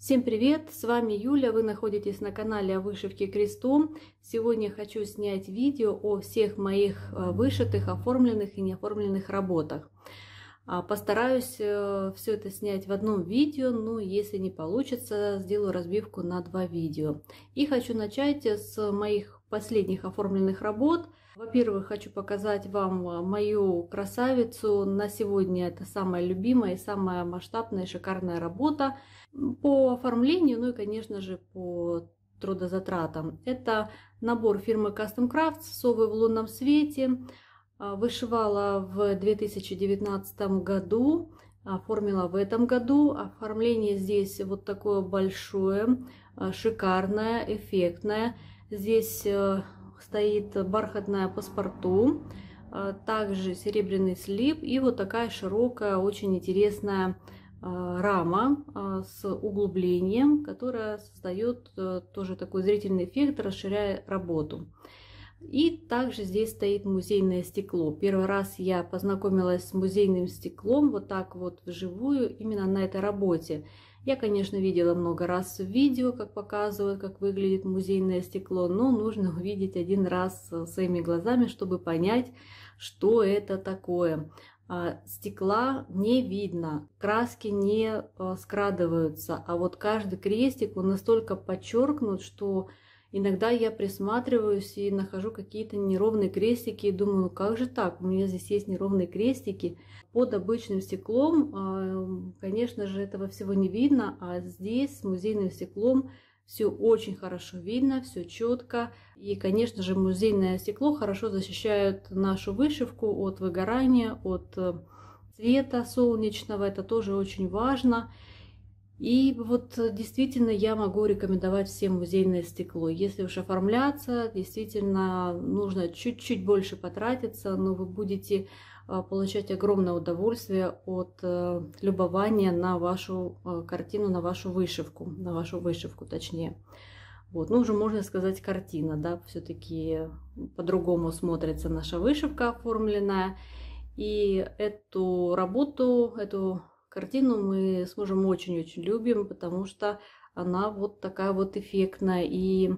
Всем привет! С вами Юля, вы находитесь на канале о вышивке крестом. Сегодня хочу снять видео о всех моих э, вышитых, оформленных и неоформленных работах. А, постараюсь э, все это снять в одном видео, но если не получится, сделаю разбивку на два видео. И хочу начать э, с моих последних оформленных работ – во-первых, хочу показать вам э, мою красавицу. На сегодня это самая любимая и самая масштабная шикарная работа по оформлению, ну и, конечно же, по трудозатратам. Это набор фирмы Custom Crafts «Совы в лунном свете». А, вышивала в 2019 году, оформила в этом году. Оформление здесь вот такое большое, э, шикарное, эффектное. Здесь э, стоит бархатная паспорту, э, также серебряный слип и вот такая широкая, очень интересная э, рама э, с углублением, которая создает тоже такой зрительный эффект, расширяя работу. И также здесь стоит музейное стекло. Первый раз я познакомилась с музейным стеклом вот так вот вживую именно на этой работе. Я, конечно, видела много раз видео, как показывают, как выглядит музейное стекло, но нужно увидеть один раз э, своими глазами, чтобы понять, что это такое. А, стекла не видно, краски не э, скрадываются, а вот каждый крестик, он настолько подчеркнут, что Иногда я присматриваюсь и нахожу какие-то неровные крестики и думаю, «Ну как же так, у меня здесь есть неровные крестики. Под обычным стеклом, а, конечно же, этого всего не видно, а здесь с музейным стеклом все очень хорошо видно, все четко. И, конечно же, музейное стекло хорошо защищает нашу вышивку от выгорания, от э, цвета солнечного. Это тоже очень важно. И вот э, действительно я могу рекомендовать всем музейное стекло. Если уж оформляться, действительно нужно чуть-чуть больше потратиться, но вы будете а, получать огромное удовольствие от э, любования на вашу э, картину, на вашу вышивку, на вашу вышивку точнее. Вот, ну уже можно сказать картина, да, все-таки по-другому смотрится наша вышивка оформленная. И эту работу, эту Картину мы с мужем очень-очень любим, потому что она вот такая вот эффектная. И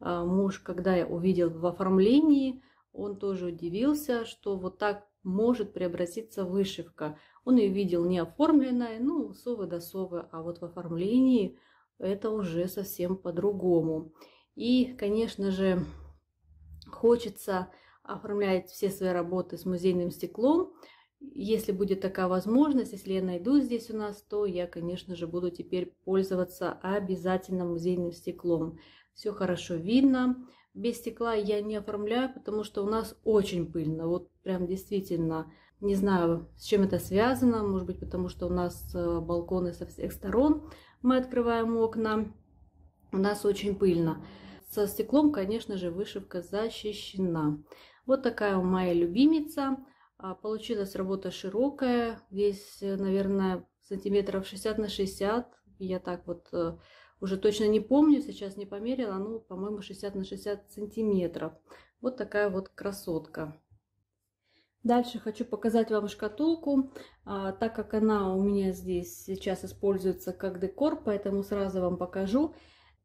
а, муж, когда я увидел в оформлении, он тоже удивился, что вот так может преобразиться вышивка. Он ее видел не оформленной, ну, совы до да совы, а вот в оформлении это уже совсем по-другому. И, конечно же, хочется оформлять все свои работы с музейным стеклом, если будет такая возможность, если я найду здесь у нас, то я, конечно же, буду теперь пользоваться обязательно музейным стеклом. Все хорошо видно. Без стекла я не оформляю, потому что у нас очень пыльно. Вот прям действительно, не знаю, с чем это связано. Может быть, потому что у нас э, балконы со всех сторон. Мы открываем окна. У нас очень пыльно. Со стеклом, конечно же, вышивка защищена. Вот такая моя любимица. А, получилась работа широкая, здесь, э, наверное, сантиметров 60 на 60. Я так вот э, уже точно не помню, сейчас не померила, ну, по-моему, 60 на 60 сантиметров. Вот такая вот красотка. Дальше хочу показать вам шкатулку, а, так как она у меня здесь сейчас используется как декор, поэтому сразу вам покажу.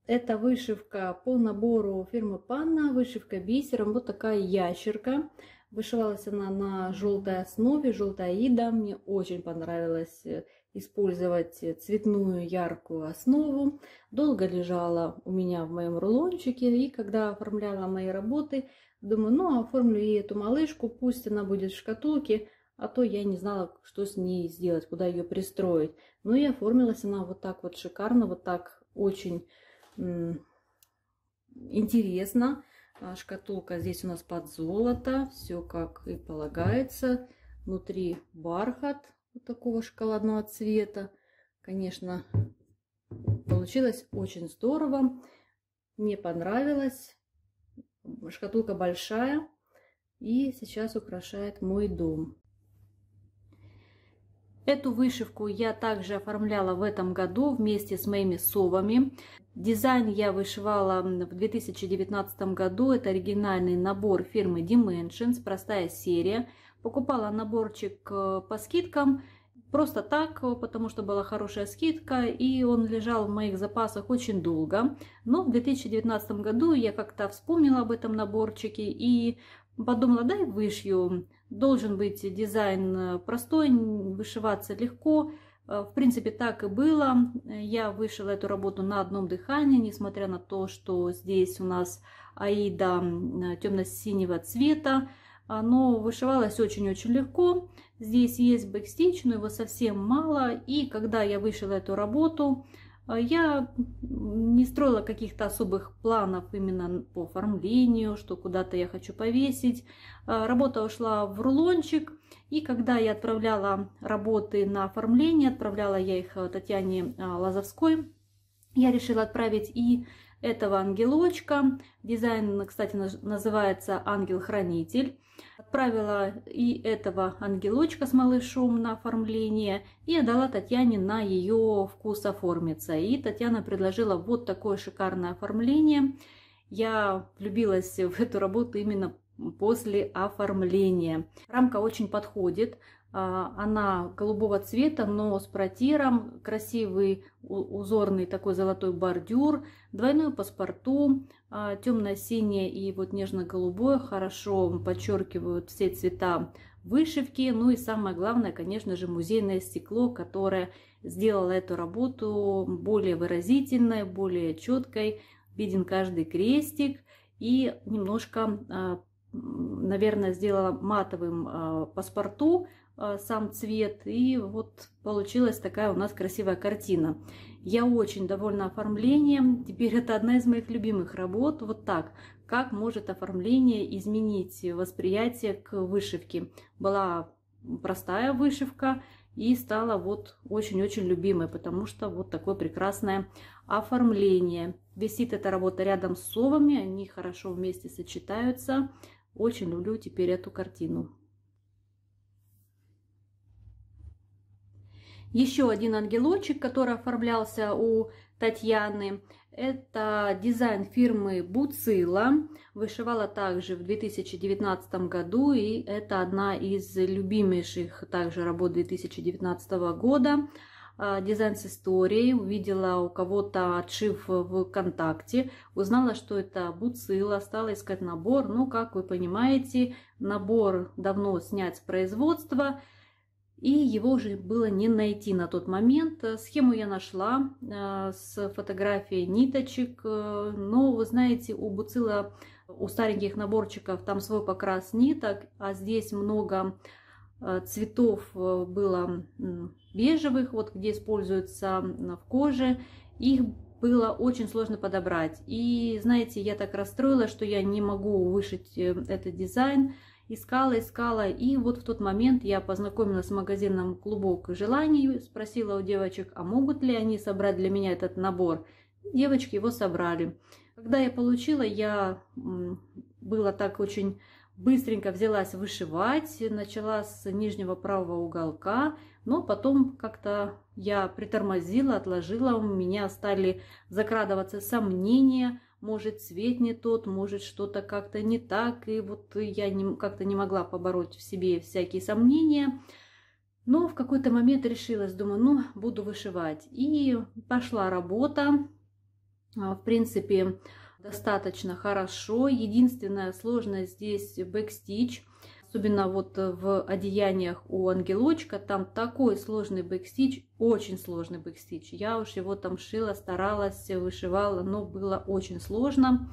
Это вышивка по набору фирмы Панна, вышивка бисером, вот такая ящерка. Вышивалась она на желтой основе, желтая ида. Мне очень понравилось э, использовать э, цветную яркую основу. Долго лежала у меня в моем рулончике. И когда оформляла мои работы, думаю, ну оформлю ей эту малышку, пусть она будет в шкатулке, а то я не знала, что с ней сделать, куда ее пристроить. Ну и оформилась она вот так вот шикарно, вот так очень интересно. А, шкатулка здесь у нас под золото. Все как и полагается. Внутри бархат вот такого шоколадного цвета. Конечно, получилось очень здорово. Мне понравилось. Шкатулка большая. И сейчас украшает мой дом. Эту вышивку я также оформляла в этом году вместе с моими совами. Дизайн я вышивала в 2019 году. Это оригинальный набор фирмы Dimensions, простая серия. Покупала наборчик э, по скидкам просто так, э, потому что была хорошая скидка, и он лежал в моих запасах очень долго. Но в 2019 году я как-то вспомнила об этом наборчике и подумала, дай вышью. Должен быть дизайн э, простой, вышиваться легко, Э, в принципе, так и было. Я вышила эту работу на одном дыхании, несмотря на то, что здесь у нас аида темно-синего цвета. Оно а, вышивалось очень-очень легко. Здесь есть бэкстич, но его совсем мало. И когда я вышила эту работу, э, я не строила каких-то особых планов именно по оформлению, что куда-то я хочу повесить. Э, работа ушла в рулончик – и когда я отправляла работы на оформление, отправляла я их э, Татьяне э, Лазовской, я решила отправить и этого ангелочка. Дизайн, кстати, называется «Ангел-хранитель». Отправила и этого ангелочка с малышом на оформление и отдала Татьяне на ее вкус оформиться. И Татьяна предложила вот такое шикарное оформление. Я влюбилась в эту работу именно после оформления. Рамка очень подходит. А, она голубого цвета, но с протиром, красивый узорный такой золотой бордюр, двойной паспорту, а, темно-синее и вот нежно-голубое хорошо подчеркивают все цвета вышивки. Ну и самое главное, конечно же, музейное стекло, которое сделало эту работу более выразительной, более четкой. Виден каждый крестик и немножко а, наверное, сделала матовым а, паспорту а, сам цвет. И вот получилась такая у нас красивая картина. Я очень довольна оформлением. Теперь это одна из моих любимых работ. Вот так. Как может оформление изменить восприятие к вышивке? Была простая вышивка и стала вот очень-очень любимой, потому что вот такое прекрасное оформление. Висит эта работа рядом с совами, они хорошо вместе сочетаются. Очень люблю теперь эту картину. Еще один ангелочек, который оформлялся у Татьяны, это дизайн фирмы Буцила. Вышивала также в 2019 году, и это одна из любимейших также работ 2019 года. А, дизайн с историей, увидела у кого-то отшив ВКонтакте, узнала, что это Буцила, стала искать набор. Ну, как вы понимаете, набор давно снят с производства, и его уже было не найти на тот момент. Схему я нашла а, с фотографией ниточек, но, вы знаете, у Буцила, у стареньких наборчиков там свой покрас ниток, а здесь много а, цветов э, было бежевых, вот где используются в коже, их было очень сложно подобрать. И знаете, я так расстроилась, что я не могу вышить э, этот дизайн. Искала, искала, и вот в тот момент я познакомилась с магазином «Клубок желаний», спросила у девочек, а могут ли они собрать для меня этот набор. Девочки его собрали. Когда я получила, я была так очень быстренько взялась вышивать, начала с нижнего правого уголка, но потом как-то я притормозила, отложила, у меня стали закрадываться сомнения, может цвет не тот, может что-то как-то не так, и вот я как-то не могла побороть в себе всякие сомнения. Но в какой-то момент решилась, думаю, ну, буду вышивать. И пошла работа. А, в принципе, достаточно хорошо. Единственная сложность здесь бэкстич. Особенно вот э, в одеяниях у ангелочка. Там такой сложный бэкстич, очень сложный бэкстич. Я уж его там шила, старалась, вышивала, но было очень сложно.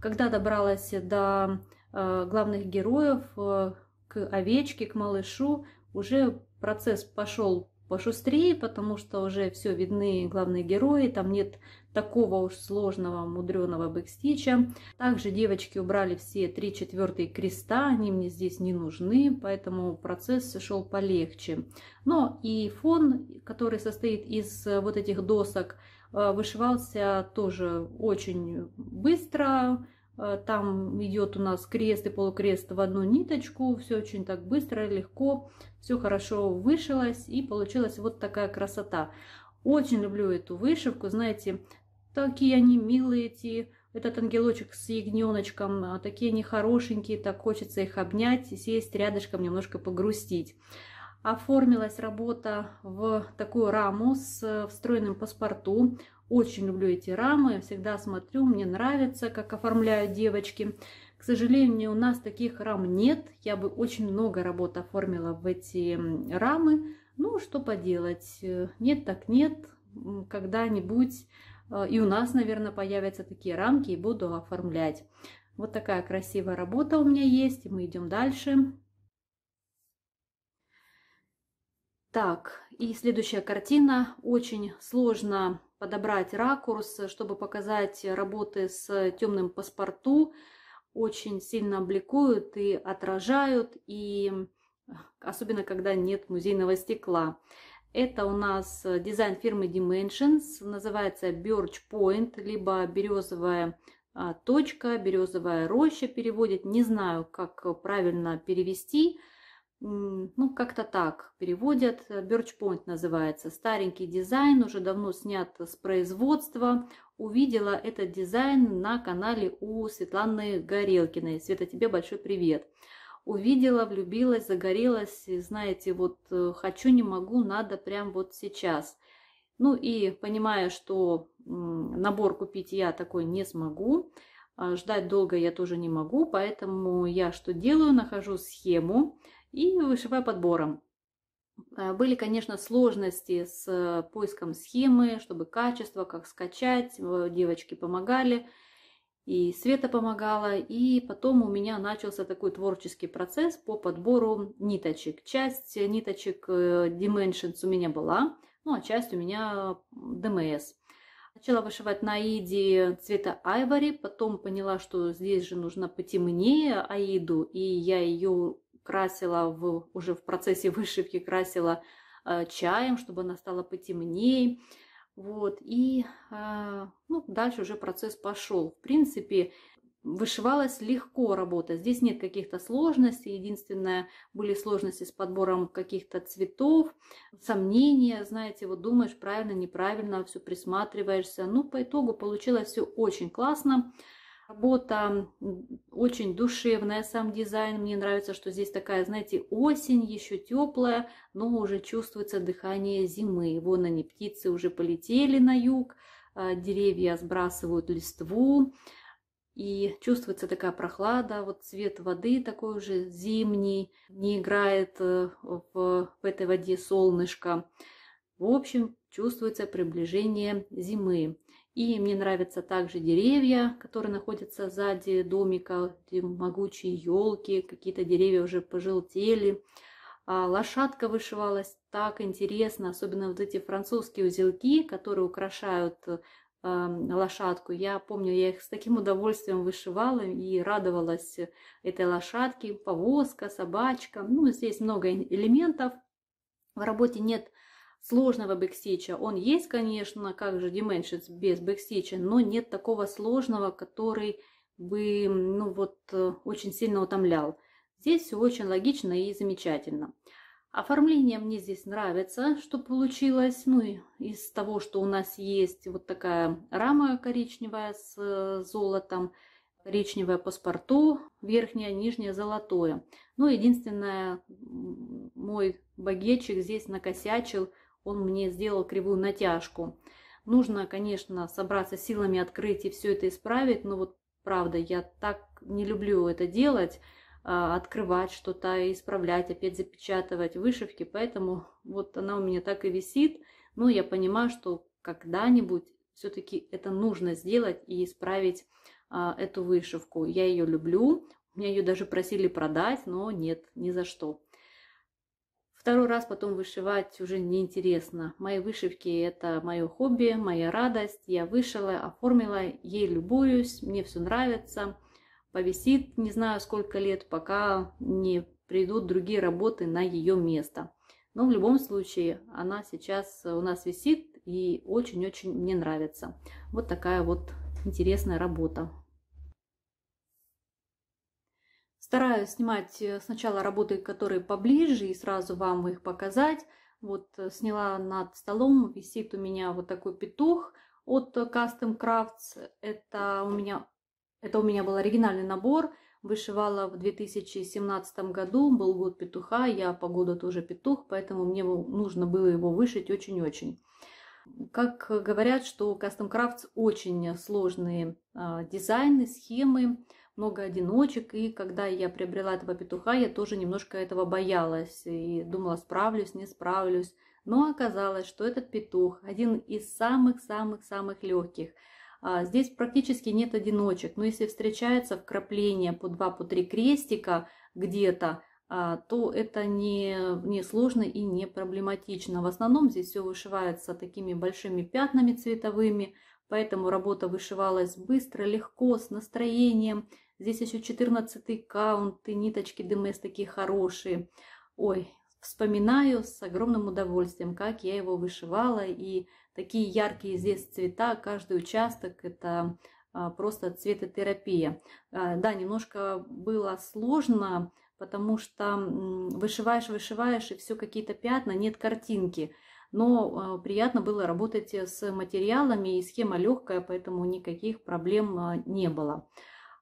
Когда добралась до э, главных героев, э, к овечке, к малышу, уже процесс пошел пошустрее, потому что уже все видны главные герои, там нет такого уж сложного, мудреного бэкстича. Также девочки убрали все три четвертые креста, они мне здесь не нужны, поэтому процесс шел полегче. Но и фон, который состоит из э, вот этих досок, э, вышивался тоже очень быстро, э, там идет у нас крест и полукрест в одну ниточку, все очень так быстро, легко, все хорошо вышилось и получилась вот такая красота. Очень люблю эту вышивку, знаете, Такие они милые эти, этот ангелочек с ягненочком, а, такие они хорошенькие, так хочется их обнять, сесть рядышком, немножко погрустить. Оформилась работа в такую раму с э, встроенным паспорту. Очень люблю эти рамы, всегда смотрю, мне нравится, как оформляют девочки. К сожалению, у нас таких рам нет. Я бы очень много работ оформила в эти рамы. Ну, что поделать, э, нет так нет, когда-нибудь Э, и у нас, наверное, появятся такие рамки и буду оформлять. Вот такая красивая работа у меня есть. И мы идем дальше. Так, и следующая картина. Очень сложно подобрать ракурс, чтобы показать работы с темным паспорту. Очень сильно обликуют и отражают, и э, особенно когда нет музейного стекла. Это у нас э, дизайн фирмы Dimensions, называется Birch Point, либо березовая а, точка, березовая роща переводит. Не знаю, как правильно перевести. Ну, как-то так переводят. Birch Point называется. Старенький дизайн, уже давно снят с производства. Увидела этот дизайн на канале у Светланы Горелкиной. Света, тебе большой привет! Привет! увидела, влюбилась, загорелась, и, знаете, вот э, хочу, не могу, надо прям вот сейчас. Ну и понимая, что набор купить я такой не смогу, а ждать долго я тоже не могу, поэтому я что делаю, нахожу схему и вышиваю подбором. А, были, конечно, сложности с э, поиском схемы, чтобы качество, как скачать, девочки помогали – и Света помогала. И потом у меня начался такой творческий процесс по подбору ниточек. Часть ниточек э, Dimensions у меня была, ну а часть у меня DMS. Начала вышивать на Аиде цвета айвори, потом поняла, что здесь же нужно потемнее Аиду, и я ее красила в, уже в процессе вышивки, красила э, чаем, чтобы она стала потемнее. Вот, и а, ну, дальше уже процесс пошел. В принципе, вышивалась легко работа. Здесь нет каких-то сложностей. Единственное, были сложности с подбором каких-то цветов, сомнения, знаете, вот думаешь правильно, неправильно, все присматриваешься. Ну, по итогу получилось все очень классно. Работа очень душевная, сам дизайн. Мне нравится, что здесь такая, знаете, осень еще теплая, но уже чувствуется дыхание зимы. Вон они, птицы уже полетели на юг, а, деревья сбрасывают листву. И чувствуется такая прохлада, вот цвет воды такой уже зимний, не играет э, в, в этой воде солнышко. В общем, чувствуется приближение зимы. И мне нравятся также деревья, которые находятся сзади домика, могучие елки, какие-то деревья уже пожелтели. А лошадка вышивалась так интересно, особенно вот эти французские узелки, которые украшают э, лошадку. Я помню, я их с таким удовольствием вышивала и радовалась этой лошадке. Повозка, собачка. Ну, здесь много элементов. В работе нет сложного бэкстича. Он есть, конечно, как же Dimensions без бэкстича, но нет такого сложного, который бы, ну вот, э, очень сильно утомлял. Здесь все очень логично и замечательно. Оформление мне здесь нравится, что получилось. Ну, из того, что у нас есть вот такая рама коричневая с э, золотом, коричневое паспорту, верхнее, нижнее золотое. Ну, единственное, мой багетчик здесь накосячил он мне сделал кривую натяжку. Нужно, конечно, собраться силами открыть и все это исправить, но вот правда, я так не люблю это делать, а, открывать что-то, исправлять, опять запечатывать вышивки, поэтому вот она у меня так и висит, но я понимаю, что когда-нибудь все-таки это нужно сделать и исправить а, эту вышивку. Я ее люблю, меня ее даже просили продать, но нет, ни за что. Второй раз потом вышивать уже неинтересно. Мои вышивки – это мое хобби, моя радость. Я вышила, оформила, ей любуюсь, мне все нравится. Повисит не знаю сколько лет, пока не придут другие работы на ее место. Но в любом случае она сейчас у нас висит и очень-очень мне нравится. Вот такая вот интересная работа. Стараюсь снимать э, сначала работы, которые поближе, и сразу вам их показать. Вот э, сняла над столом, висит у меня вот такой петух от Custom Crafts. Это у меня, это у меня был оригинальный набор. Вышивала в 2017 году, был год петуха, я по году тоже петух, поэтому мне нужно было его вышить очень-очень. Как говорят, что Custom Crafts очень сложные э, дизайны, схемы, много одиночек, и когда я приобрела этого петуха, я тоже немножко этого боялась и думала, справлюсь, не справлюсь. Но оказалось, что этот петух один из самых-самых-самых легких. А, здесь практически нет одиночек, но если встречается вкрапление по 2-3 по три крестика где-то, а, то это не, не сложно и не проблематично. В основном здесь все вышивается такими большими пятнами цветовыми, поэтому работа вышивалась быстро, легко, с настроением. Здесь еще 14 каунт и ниточки Демес такие хорошие. Ой, вспоминаю с огромным удовольствием, как я его вышивала. И такие яркие здесь цвета, каждый участок это а, просто цветотерапия. А, да, немножко было сложно, потому что вышиваешь, вышиваешь, и все какие-то пятна, нет картинки. Но а, приятно было работать с материалами, и схема легкая, поэтому никаких проблем не было.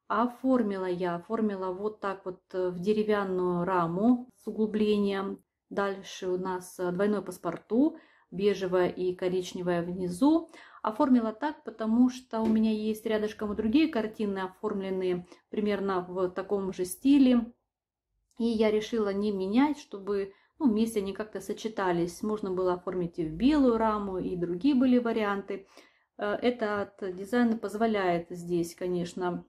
Оформила я, оформила вот так вот э, в деревянную раму с углублением. Дальше у нас э, двойной паспорту, бежевая и коричневая внизу. Оформила так, потому что у меня есть рядышком и другие картины, оформленные примерно в таком же стиле. И я решила не менять, чтобы ну, вместе они как-то сочетались. Можно было оформить и в белую раму, и другие были варианты. Э, Этот дизайн позволяет здесь, конечно,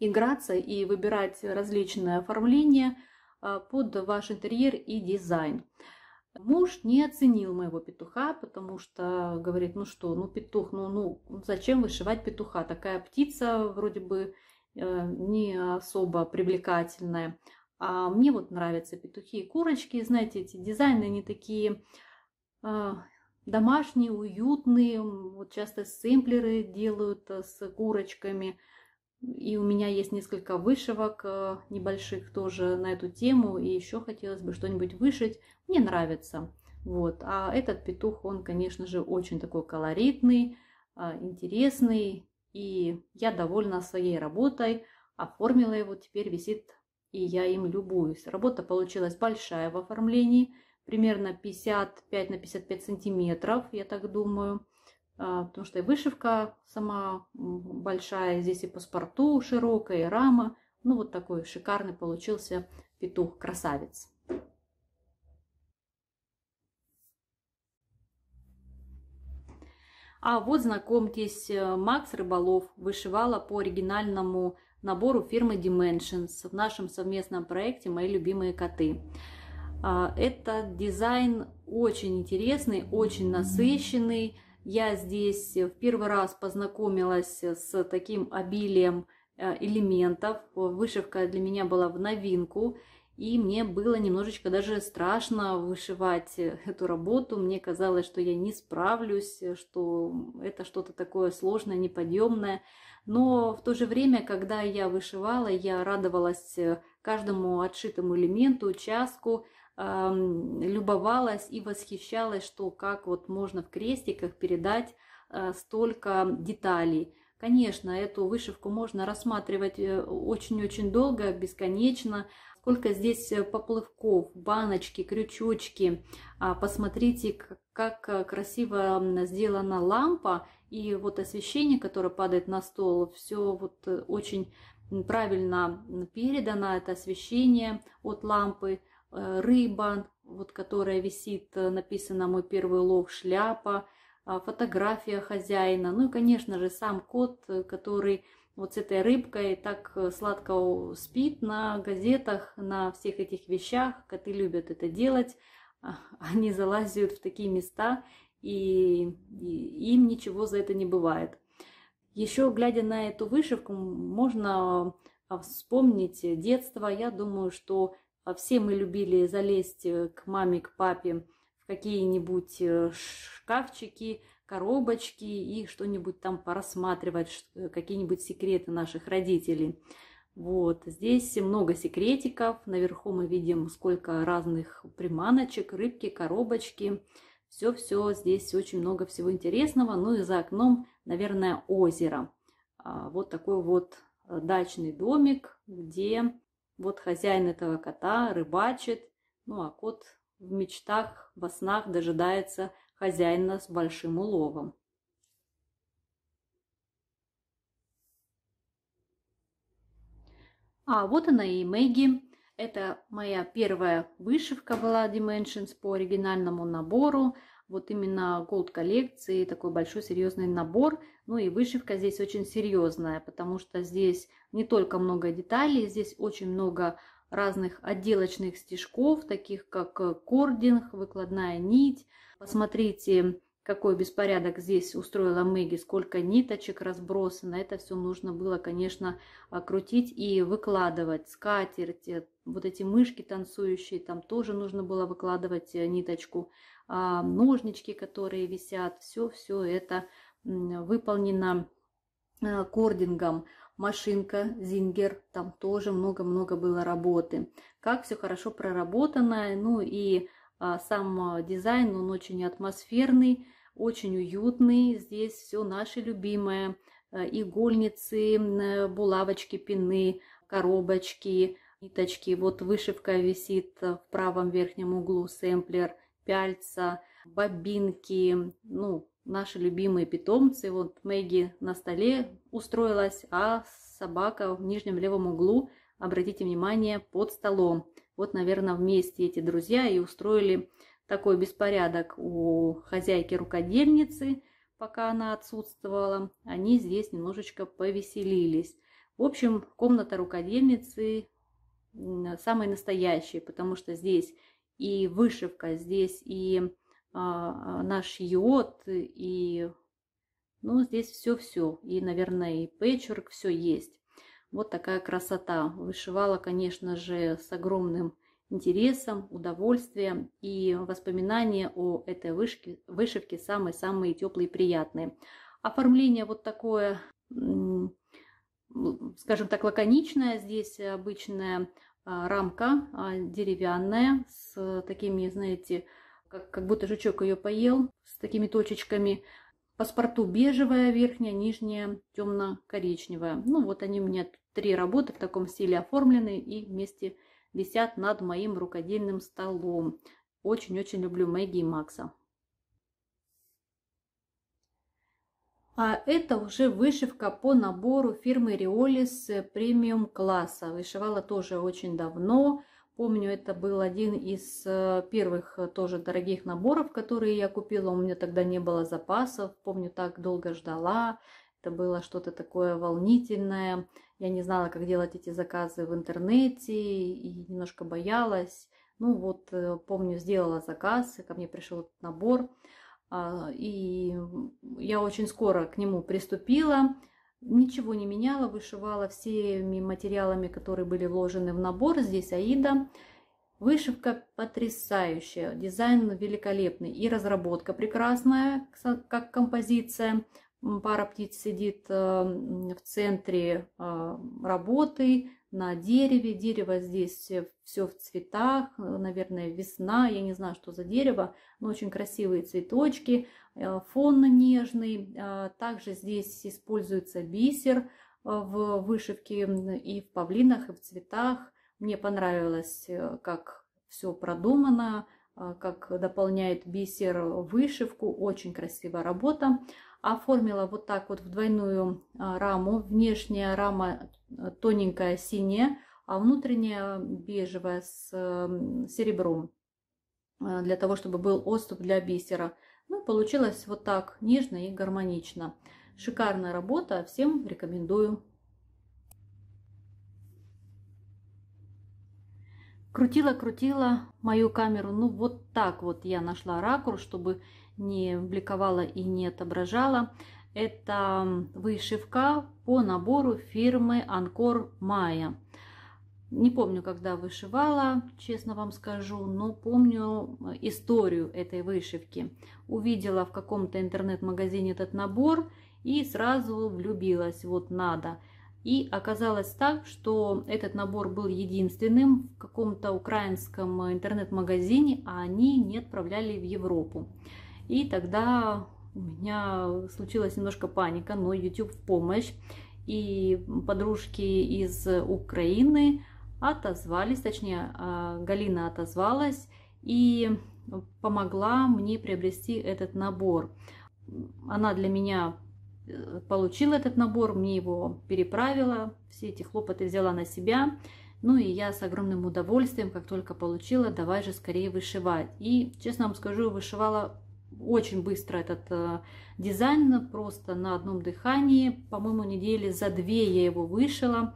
играться и выбирать различные оформления а, под ваш интерьер и дизайн. Муж не оценил моего петуха, потому что говорит, ну что, ну петух, ну, ну зачем вышивать петуха? Такая птица вроде бы э, не особо привлекательная. А мне вот нравятся петухи и курочки. Знаете, эти дизайны, они такие а, домашние, уютные. Вот часто сэмплеры делают э, с курочками – и у меня есть несколько вышивок э, небольших тоже на эту тему. И еще хотелось бы что-нибудь вышить. Мне нравится. Вот. А этот петух, он, конечно же, очень такой колоритный, а, интересный. И я довольна своей работой. Оформила его, теперь висит, и я им любуюсь. Работа получилась большая в оформлении, примерно 55 на 55 сантиметров, я так думаю. А, потому что и вышивка сама большая, здесь и паспорту широкая, и рама. Ну, вот такой шикарный получился петух-красавец. А вот, знакомьтесь, э, Макс Рыболов вышивала по оригинальному набору фирмы Dimensions в нашем совместном проекте «Мои любимые коты». А, Этот дизайн очень интересный, очень насыщенный, я здесь э, в первый раз познакомилась э, с таким обилием э, элементов. Вышивка для меня была в новинку. И мне было немножечко даже страшно вышивать эту работу. Мне казалось, что я не справлюсь, что это что-то такое сложное, неподъемное. Но в то же время, когда я вышивала, я радовалась каждому отшитому элементу, участку любовалась и восхищалась, что как вот можно в крестиках передать э, столько деталей. Конечно, эту вышивку можно рассматривать э, очень-очень долго, бесконечно. Сколько здесь э, поплывков, баночки, крючочки. А посмотрите, как красиво сделана лампа. И вот освещение, которое падает на стол, все вот очень правильно передано. Это освещение от лампы. Э, рыба, вот которая висит, э, написано «Мой первый лов», шляпа, а, фотография хозяина, ну и, конечно же, сам кот, э, который вот с этой рыбкой так сладко спит на газетах, на всех этих вещах. Коты любят это делать, а, они залазят в такие места, и, и им ничего за это не бывает. Еще глядя на эту вышивку, можно а, вспомнить детство. Я думаю, что а, все мы любили залезть э, к маме, к папе в какие-нибудь э, шкафчики, коробочки и что-нибудь там порассматривать, э, какие-нибудь секреты наших родителей. Вот, здесь много секретиков. Наверху мы видим, сколько разных приманочек, рыбки, коробочки. Все-все, здесь очень много всего интересного. Ну и за окном, наверное, озеро. А, вот такой вот дачный домик, где вот хозяин этого кота рыбачит, ну а кот в мечтах, во снах дожидается хозяина с большим уловом. А вот она и Мэгги. Это моя первая вышивка была Dimensions по оригинальному набору. Вот именно Gold коллекции, такой большой серьезный набор – ну и вышивка здесь очень серьезная, потому что здесь не только много деталей, здесь очень много разных отделочных стежков, таких как э, кординг, выкладная нить. Посмотрите, какой беспорядок здесь устроила Мэгги, сколько ниточек разбросано. Это все нужно было, конечно, крутить и выкладывать. Скатерть, э, вот эти мышки танцующие, там тоже нужно было выкладывать э, ниточку. А ножнички, которые висят, все-все это выполнена э, кордингом машинка Зингер, там тоже много-много было работы. Как все хорошо проработано, ну и а, сам а, дизайн, он очень атмосферный, очень уютный. Здесь все наше любимое, э, игольницы, э, булавочки, пины, коробочки, ниточки. Вот вышивка висит в правом верхнем углу, сэмплер, пяльца, бобинки, ну, наши любимые питомцы. Вот Мэгги на столе устроилась, а собака в нижнем левом углу, обратите внимание, под столом. Вот, наверное, вместе эти друзья и устроили такой беспорядок у хозяйки-рукодельницы, пока она отсутствовала. Они здесь немножечко повеселились. В общем, комната рукодельницы самая настоящая, потому что здесь и вышивка, здесь и а, наш йод, и ну, здесь все-все. И, наверное, и печерк, все есть. Вот такая красота. Вышивала, конечно же, с огромным интересом, удовольствием. И воспоминания о этой вышке, вышивке самые-самые теплые и приятные. Оформление вот такое, скажем так, лаконичное. Здесь обычная а, рамка а, деревянная с такими, знаете, как, будто жучок ее поел с такими точечками. Паспорту бежевая, верхняя, нижняя, темно-коричневая. Ну вот они у меня три работы в таком стиле оформлены и вместе висят над моим рукодельным столом. Очень-очень люблю Мэгги и Макса. А это уже вышивка по набору фирмы Риолис э, премиум класса. Вышивала тоже очень давно. Помню, это был один из э, первых э, тоже дорогих наборов, которые я купила. У меня тогда не было запасов. Помню, так долго ждала. Это было что-то такое волнительное. Я не знала, как делать эти заказы в интернете и немножко боялась. Ну вот, э, помню, сделала заказ, и ко мне пришел этот набор. А, и я очень скоро к нему приступила ничего не меняла, вышивала всеми материалами, которые были вложены в набор. Здесь Аида. Вышивка потрясающая, дизайн великолепный и разработка прекрасная, как композиция. Пара птиц сидит эм, в центре а, работы, на дереве. Дерево здесь э, все в цветах, э, наверное, весна, я не знаю, что за дерево, но очень красивые цветочки, э, фон нежный. А, также здесь используется бисер в вышивке и в павлинах, и в цветах. Мне понравилось, как все продумано, а, как дополняет бисер вышивку. Очень красивая работа. Оформила вот так вот в двойную а, раму. Внешняя рама э, тоненькая синяя, а внутренняя бежевая с э, серебром. Э, для того, чтобы был отступ для бисера. Ну, получилось вот так, нежно и гармонично. Шикарная работа, всем рекомендую. Крутила-крутила мою камеру, ну вот так вот я нашла ракурс, чтобы не вбликовала и не отображала. Это вышивка по набору фирмы Анкор Майя. Не помню, когда вышивала, честно вам скажу, но помню э, историю этой вышивки. Увидела в каком-то интернет-магазине этот набор и сразу влюбилась, вот надо. И оказалось так, что этот набор был единственным в каком-то украинском интернет-магазине, а они не отправляли в Европу. И тогда у меня случилась немножко паника, но YouTube в помощь. И подружки из Украины отозвались, точнее, а, Галина отозвалась и помогла мне приобрести этот набор. Она для меня э, получила этот набор, мне его переправила, все эти хлопоты взяла на себя. Ну и я с огромным удовольствием, как только получила, давай же скорее вышивать. И, честно вам скажу, вышивала очень быстро этот э, дизайн, э, просто на одном дыхании. По-моему, недели за две я его вышила.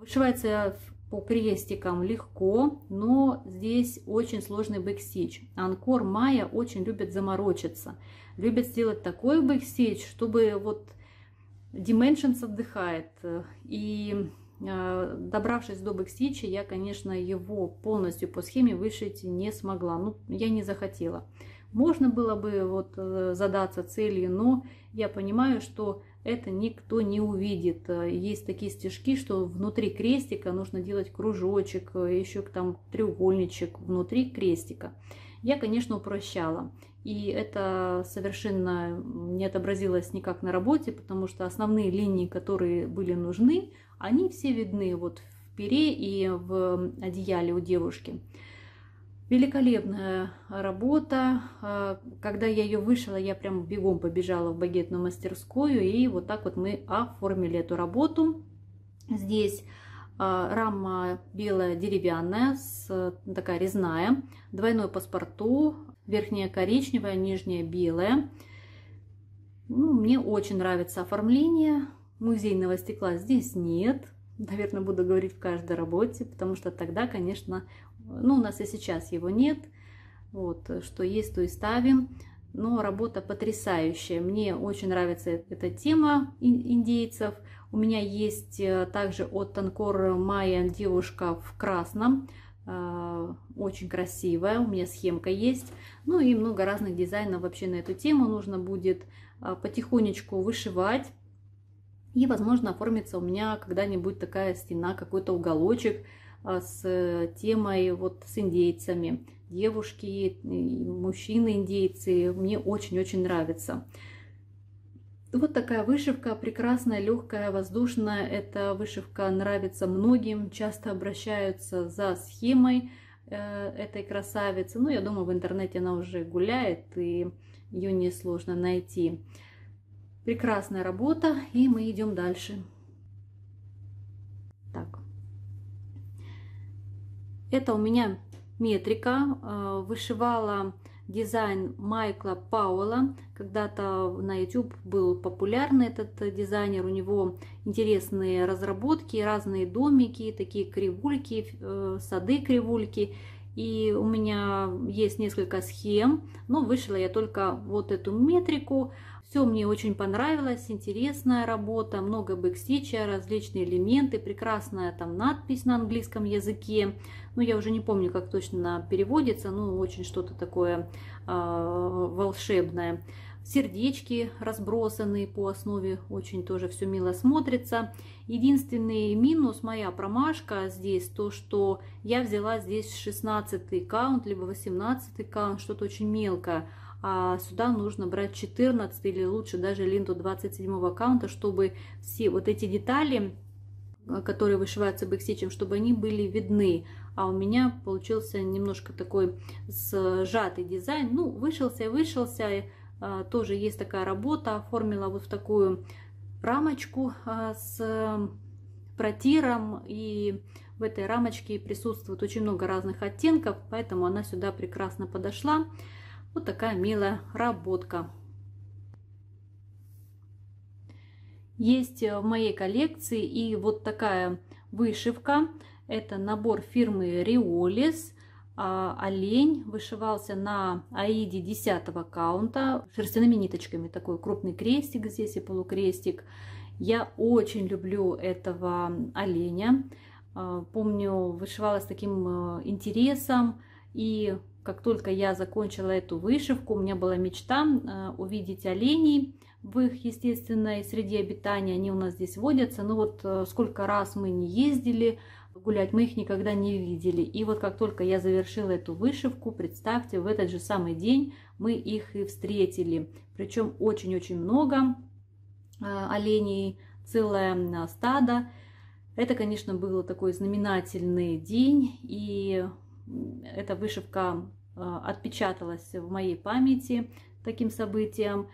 Вышивается по крестикам легко, но здесь очень сложный бэкстич. Анкор Майя очень любит заморочиться. Любит сделать такой бэкстич, чтобы вот Dimensions отдыхает. И э, добравшись до бэкстича, я, конечно, его полностью по схеме вышить не смогла. Ну, я не захотела. Можно было бы вот э, задаться целью, но я понимаю, что это никто не увидит. Э, есть такие стежки, что внутри крестика нужно делать кружочек, э, еще там треугольничек внутри крестика. Я, конечно, упрощала. И это совершенно не отобразилось никак на работе, потому что основные линии, которые были нужны, они все видны вот в пере и в одеяле у девушки. Великолепная работа. А, когда я ее вышила, я прям бегом побежала в багетную мастерскую. И вот так вот мы оформили эту работу. Здесь а, рама белая деревянная, с, такая резная. Двойной паспорту. Верхняя коричневая, нижняя белая. Ну, мне очень нравится оформление. Музейного стекла здесь нет. Наверное, буду говорить в каждой работе, потому что тогда, конечно, ну, у нас и сейчас его нет. Вот, э, что есть, то и ставим. Но работа потрясающая. Мне очень нравится эта тема индейцев. У меня есть э, также от Танкор Майя девушка в красном. А, очень красивая. У меня схемка есть. Ну и много разных дизайнов вообще на эту тему. Нужно будет а, потихонечку вышивать. И, возможно, оформится у меня когда-нибудь такая стена, какой-то уголочек, а, с темой вот с индейцами. Девушки, мужчины индейцы, мне очень-очень нравится. Вот такая вышивка, прекрасная, легкая, воздушная. Эта вышивка нравится многим, часто обращаются за схемой э, этой красавицы. Ну, я думаю, в интернете она уже гуляет, и ее несложно найти. Прекрасная работа, и мы идем дальше. Это у меня метрика. Э, вышивала дизайн Майкла Пауэлла. Когда-то на YouTube был популярный этот дизайнер. У него интересные разработки, разные домики, такие кривульки, э, сады кривульки. И у меня есть несколько схем, но вышила я только вот эту метрику. Все мне очень понравилось, интересная работа, много бэкстича, различные элементы, прекрасная там надпись на английском языке. Ну, я уже не помню, как точно переводится, ну, очень что-то такое э, волшебное. Сердечки разбросанные по основе, очень тоже все мило смотрится. Единственный минус, моя промашка здесь, то, что я взяла здесь 16 каунт, либо 18 каунт, что-то очень мелкое. А, сюда нужно брать 14 или лучше даже ленту 27 аккаунта, чтобы все вот эти детали, э, которые вышиваются бэкстичем, чтобы они были видны. А у меня получился немножко такой сжатый дизайн. Ну, вышился, вышился. А, тоже есть такая работа. Оформила вот в такую рамочку а, с протиром. И в этой рамочке присутствует очень много разных оттенков, поэтому она сюда прекрасно подошла. Вот такая милая работка. Есть в моей коллекции и вот такая вышивка. Это набор фирмы Риолис. А, олень вышивался на Аиде 10 каунта шерстяными ниточками. Такой крупный крестик здесь и полукрестик. Я очень люблю этого оленя. А, помню, вышивала с таким э, интересом и как только я закончила эту вышивку, у меня была мечта э, увидеть оленей в их естественной среде обитания. Они у нас здесь водятся, но ну вот э, сколько раз мы не ездили гулять, мы их никогда не видели. И вот как только я завершила эту вышивку, представьте, в этот же самый день мы их и встретили. Причем очень-очень много э, оленей, целое стадо. Это, конечно, был такой знаменательный день, и эта вышивка Э, отпечаталась в моей памяти таким событием.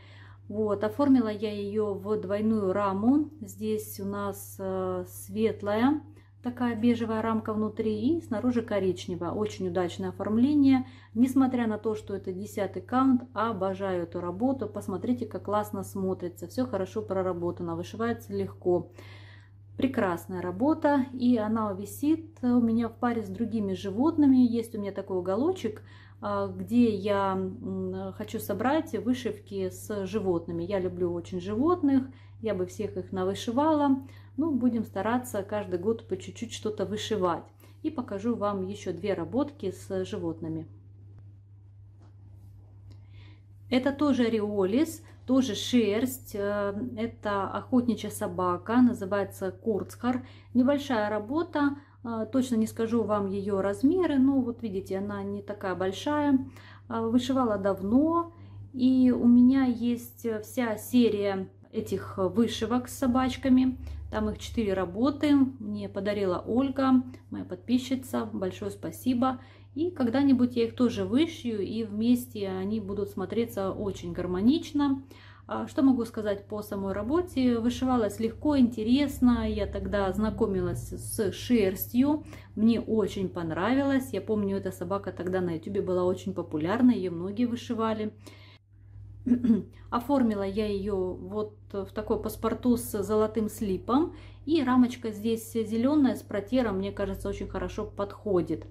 Вот, оформила я ее в двойную раму. Здесь у нас э, светлая такая бежевая рамка внутри и снаружи коричневая. Очень удачное оформление. Несмотря на то, что это десятый каунт, обожаю эту работу. Посмотрите, как классно смотрится. Все хорошо проработано, вышивается легко. Прекрасная работа, и она висит у меня в паре с другими животными. Есть у меня такой уголочек, а, где я хочу собрать вышивки с животными. Я люблю очень животных, я бы всех их навышивала. Ну, будем стараться каждый год по чуть-чуть что-то вышивать. И покажу вам еще две работки с животными. Это тоже риолис, тоже шерсть, э, это охотничья собака, называется курцхар. Небольшая работа, а, точно не скажу вам ее размеры, но вот видите, она не такая большая. А, вышивала давно, и у меня есть вся серия этих вышивок с собачками. Там их 4 работы. Мне подарила Ольга, моя подписчица. Большое спасибо. И когда-нибудь я их тоже вышью, и вместе они будут смотреться очень гармонично. А, что могу сказать по самой работе? Вышивалась легко, интересно. Я тогда знакомилась с шерстью. Мне очень понравилось. Я помню, эта собака тогда на YouTube была очень популярна. Ее многие вышивали. Оформила я ее вот в такой паспорту с золотым слипом. И рамочка здесь зеленая с протером, мне кажется, очень хорошо подходит.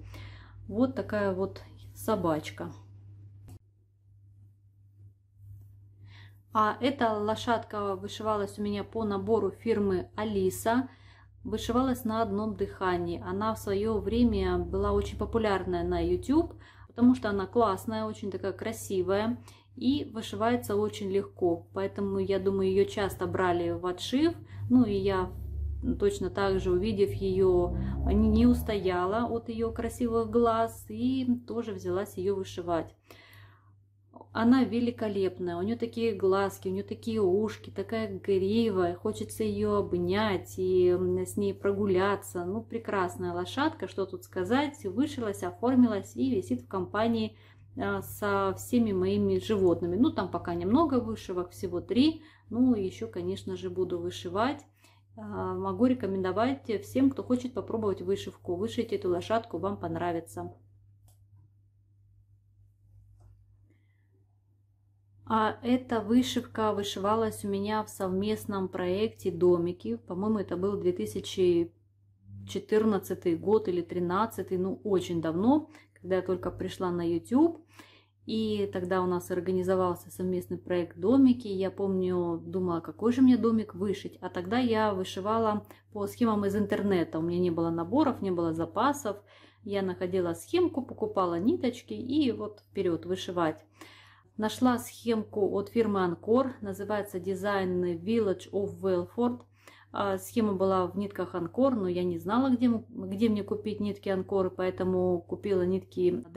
Вот такая вот собачка. А эта лошадка вышивалась у меня по набору фирмы Алиса. Вышивалась на одном дыхании. Она в свое время была очень популярная на YouTube, потому что она классная, очень такая красивая и вышивается очень легко. Поэтому, я думаю, ее часто брали в отшив. Ну и я точно так же, увидев ее, не устояла от ее красивых глаз и тоже взялась ее вышивать. Она великолепная, у нее такие глазки, у нее такие ушки, такая грива хочется ее обнять и с ней прогуляться. Ну, прекрасная лошадка, что тут сказать, вышилась, оформилась и висит в компании а, со всеми моими животными. Ну, там пока немного вышивок, всего три. Ну, еще, конечно же, буду вышивать. А, могу рекомендовать всем, кто хочет попробовать вышивку. Вышить эту лошадку, вам понравится. А эта вышивка вышивалась у меня в совместном проекте «Домики». По-моему, это был 2014 год или 2013, ну очень давно, когда я только пришла на YouTube. И тогда у нас организовался совместный проект «Домики». Я помню, думала, какой же мне домик вышить. А тогда я вышивала по схемам из интернета. У меня не было наборов, не было запасов. Я находила схемку, покупала ниточки и вот вперед вышивать. Нашла схемку от фирмы Анкор, называется Design Village of Wellford. А, схема была в нитках Анкор, но я не знала, где, где мне купить нитки Анкор, поэтому купила нитки ДМС.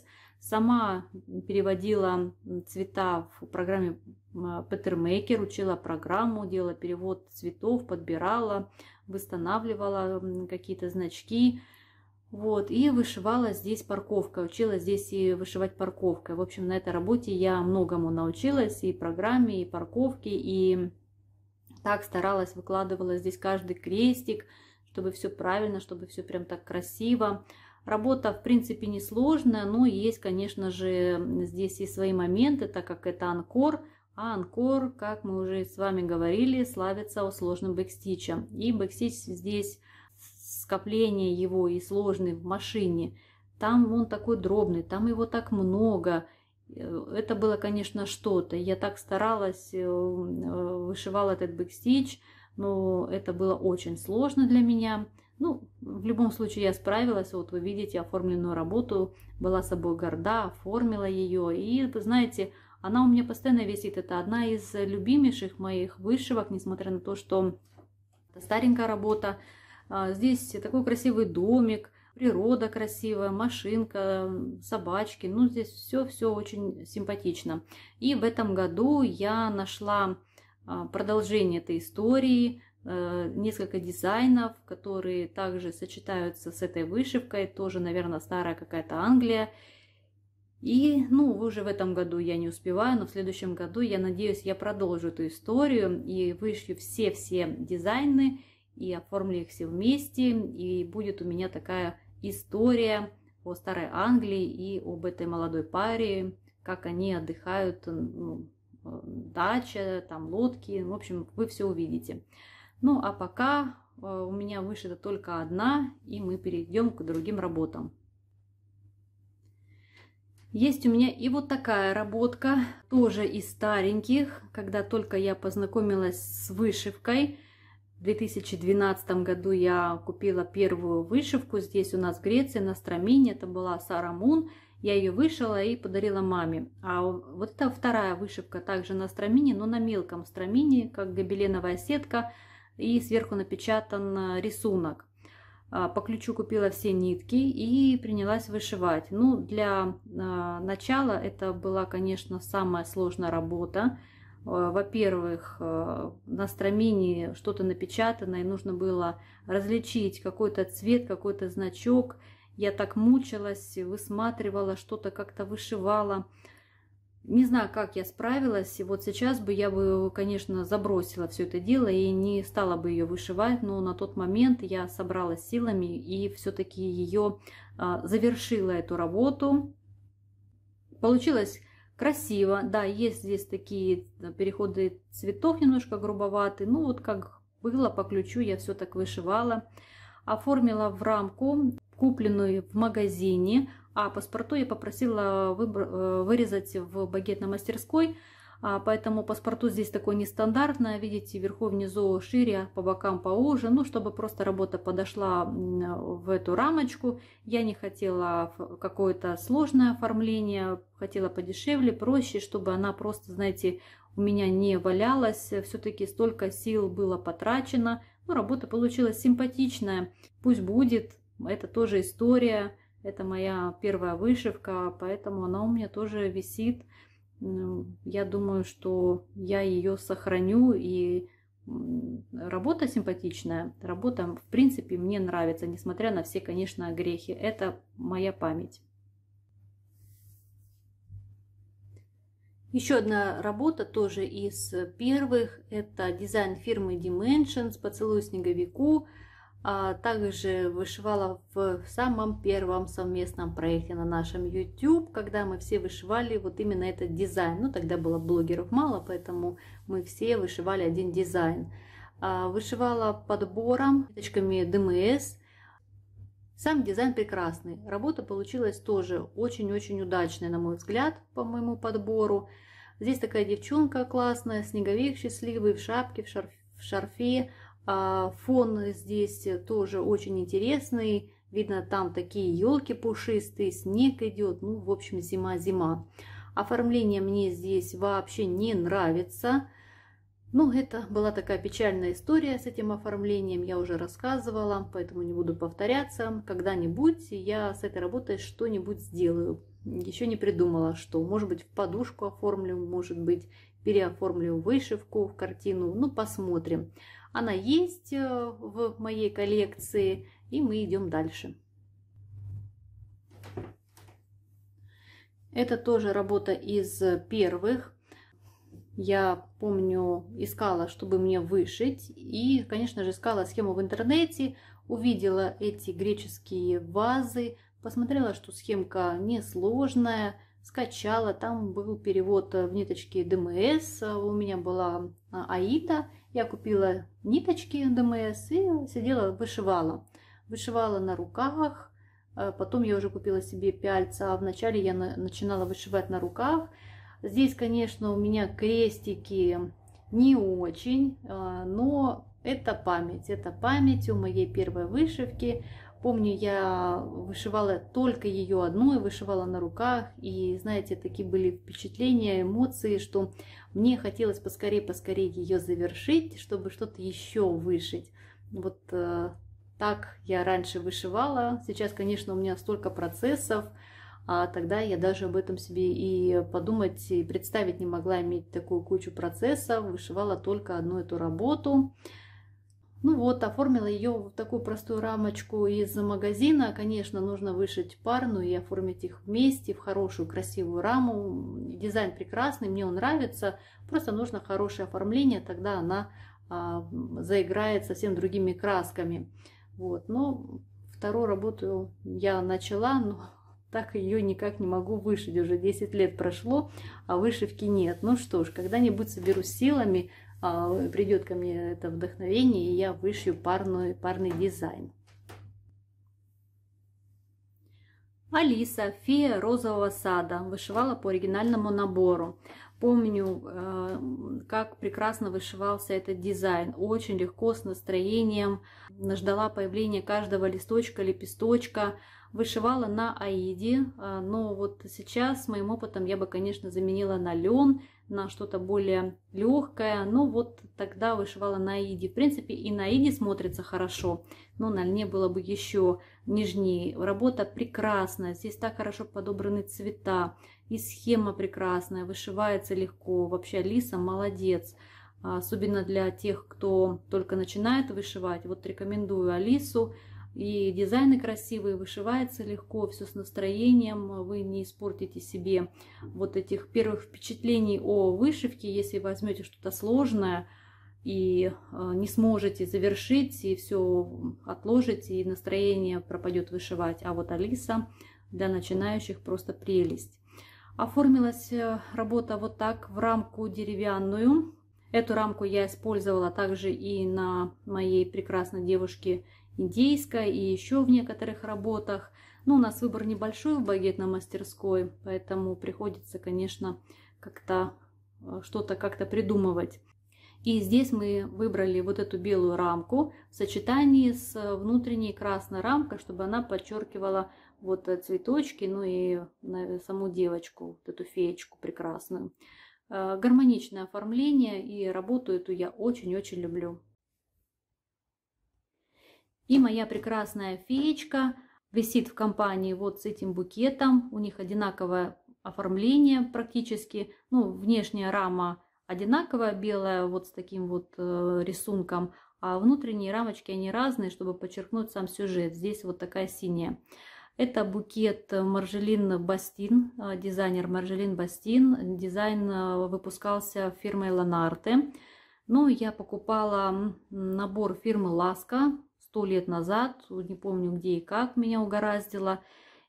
Эм Сама переводила цвета в программе Петермейкер, а, учила программу, делала перевод цветов, подбирала, восстанавливала какие-то значки. Вот, и вышивала здесь парковка, учила здесь и вышивать парковкой. В общем, на этой работе я многому научилась, и программе, и парковке, и так старалась, выкладывала здесь каждый крестик, чтобы все правильно, чтобы все прям так красиво. Работа, в принципе, несложная, но есть, конечно же, здесь и свои моменты, так как это анкор, а анкор, как мы уже с вами говорили, славится сложным бэкстичем. И бэкстич здесь скопление его и сложный в машине. Там он такой дробный, там его так много. Э, это было, конечно, что-то. Я так старалась, э, э, вышивала этот бэкстич, но это было очень сложно для меня. Ну, в любом случае я справилась. Вот вы видите оформленную работу, была собой горда, оформила ее. И, знаете, она у меня постоянно висит. Это одна из любимейших моих вышивок, несмотря на то, что старенькая работа. А, здесь такой красивый домик, природа красивая, машинка, собачки. Ну, здесь все-все очень симпатично. И в этом году я нашла а, продолжение этой истории, э, несколько дизайнов, которые также сочетаются с этой вышивкой, тоже, наверное, старая какая-то Англия. И, ну, уже в этом году я не успеваю, но в следующем году, я надеюсь, я продолжу эту историю и вышью все-все дизайны и оформлю их все вместе, и будет у меня такая история о Старой Англии и об этой молодой паре, как они отдыхают, ну, дача, там лодки, в общем, вы все увидите. Ну а пока э, у меня вышита только одна, и мы перейдем к другим работам. Есть у меня и вот такая работка, тоже из стареньких, когда только я познакомилась с вышивкой – в 2012 году я купила первую вышивку здесь у нас в Греции на Страмине. Это была Сара Мун. Я ее вышила и подарила маме. А вот это вторая вышивка также на страмине, но на мелком страмине, как гобеленовая сетка. И сверху напечатан э, рисунок. А, по ключу купила все нитки и принялась вышивать. Ну, для э, начала это была, конечно, самая сложная работа. Э, во-первых, э, на стромении что-то напечатано, и нужно было различить какой-то цвет, какой-то значок. Я так мучилась, высматривала, что-то как-то вышивала. Не знаю, как я справилась. И вот сейчас бы я бы, конечно, забросила все это дело и не стала бы ее вышивать, но на тот момент я собралась силами и все-таки ее а, завершила эту работу. Получилось Красиво, да, есть здесь такие э, переходы цветов немножко грубоватые. Ну вот как было по ключу, я все так вышивала. Оформила в рамку, купленную в магазине. А паспорту я попросила выбор, э, вырезать в багетной мастерской. А, поэтому паспорту здесь такое нестандартное. Видите, вверху, внизу шире, а по бокам поуже. Ну, чтобы просто работа подошла в эту рамочку. Я не хотела какое-то сложное оформление. Хотела подешевле, проще, чтобы она просто, знаете, у меня не валялась. Все-таки столько сил было потрачено. Ну, работа получилась симпатичная. Пусть будет. Это тоже история. Это моя первая вышивка, поэтому она у меня тоже висит я думаю, что я ее сохраню и работа симпатичная, работа, в принципе, мне нравится, несмотря на все, конечно, грехи. Это моя память. Еще одна работа тоже из первых. Это дизайн фирмы Dimensions «Поцелуй снеговику» а также вышивала в самом первом совместном проекте на нашем YouTube, когда мы все вышивали вот именно этот дизайн. Ну, тогда было блогеров мало, поэтому мы все вышивали один дизайн. А, вышивала подбором, ниточками ДМС. Сам дизайн прекрасный. Работа получилась тоже очень-очень удачной на мой взгляд, по моему подбору. Здесь такая девчонка классная, снеговик счастливый, в шапке, в, шарф, в шарфе а, фон здесь тоже очень интересный. Видно, там такие елки пушистые, снег идет. Ну, в общем, зима-зима. Оформление мне здесь вообще не нравится. Ну, это была такая печальная история с этим оформлением, я уже рассказывала, поэтому не буду повторяться. Когда-нибудь я с этой работой что-нибудь сделаю. Еще не придумала, что, может быть, в подушку оформлю, может быть, переоформлю вышивку в картину. Ну, посмотрим. Она есть э, в моей коллекции, и мы идем дальше. Это тоже работа из первых. Я помню, искала, чтобы мне вышить. И, конечно же, искала схему в интернете, увидела эти греческие вазы, посмотрела, что схемка несложная, скачала. Там был перевод в ниточки ДМС, а у меня была а, аита я купила ниточки ДМС эм и сидела, вышивала. Вышивала на руках, э, потом я уже купила себе пяльца, а вначале я начинала вышивать на руках. Здесь, конечно, у меня крестики не очень, э, но это память. Это память о моей первой вышивке, Помню, я вышивала только ее одну, и вышивала на руках, и, знаете, такие были впечатления, эмоции, что мне хотелось поскорее-поскорее ее завершить, чтобы что-то еще вышить. Вот э, так я раньше вышивала. Сейчас, конечно, у меня столько процессов, а тогда я даже об этом себе и подумать, и представить не могла иметь такую кучу процессов. Вышивала только одну эту работу. Ну вот, оформила ее в такую простую рамочку из магазина. Конечно, нужно вышить парную и оформить их вместе в хорошую красивую раму. Дизайн прекрасный, мне он нравится. Просто нужно хорошее оформление, тогда она а, заиграет совсем другими красками. Вот, но вторую работу я начала, но так ее никак не могу вышить. Уже 10 лет прошло, а вышивки нет. Ну что ж, когда-нибудь соберу силами, а, придет ко мне это вдохновение, и я вышью парную, парный дизайн. Алиса, фея розового сада, вышивала по оригинальному набору. Помню, э, как прекрасно вышивался этот дизайн. Очень легко, с настроением. Ждала появления каждого листочка, лепесточка. Вышивала на Аиде, э, но вот сейчас с моим опытом я бы, конечно, заменила на лен, на что-то более легкое. Ну, вот тогда вышивала на иди. В принципе, и на иди смотрится хорошо, но на льне было бы еще нежнее. Работа прекрасная, здесь так хорошо подобраны цвета, и схема прекрасная, вышивается легко. Вообще, Алиса молодец. Особенно для тех, кто только начинает вышивать. Вот рекомендую Алису и дизайны красивые, вышивается легко, все с настроением, вы не испортите себе вот этих первых впечатлений о вышивке, если возьмете что-то сложное и э, не сможете завершить, и все отложите, и настроение пропадет вышивать. А вот Алиса для начинающих просто прелесть. Оформилась э, работа вот так в рамку деревянную. Эту рамку я использовала также и на моей прекрасной девушке индейская и еще в некоторых работах. Но ну, у нас выбор небольшой в багетной мастерской, поэтому приходится, конечно, как-то э, что-то как-то придумывать. И здесь мы выбрали вот эту белую рамку в сочетании с э, внутренней красной рамкой, чтобы она подчеркивала вот э, цветочки, ну и саму девочку, вот эту феечку прекрасную. Гармоничное оформление и работу эту я очень-очень люблю. И моя прекрасная феечка висит в компании вот с этим букетом. У них одинаковое оформление практически. Ну, внешняя рама одинаковая, белая, вот с таким вот э, рисунком. А внутренние рамочки, они разные, чтобы подчеркнуть сам сюжет. Здесь вот такая синяя. Это букет Маржелин Бастин, э, дизайнер Маржелин Бастин. Дизайн э, выпускался фирмой Ланарте. Ну, я покупала набор фирмы Ласка сто лет назад, не помню где и как меня угораздило.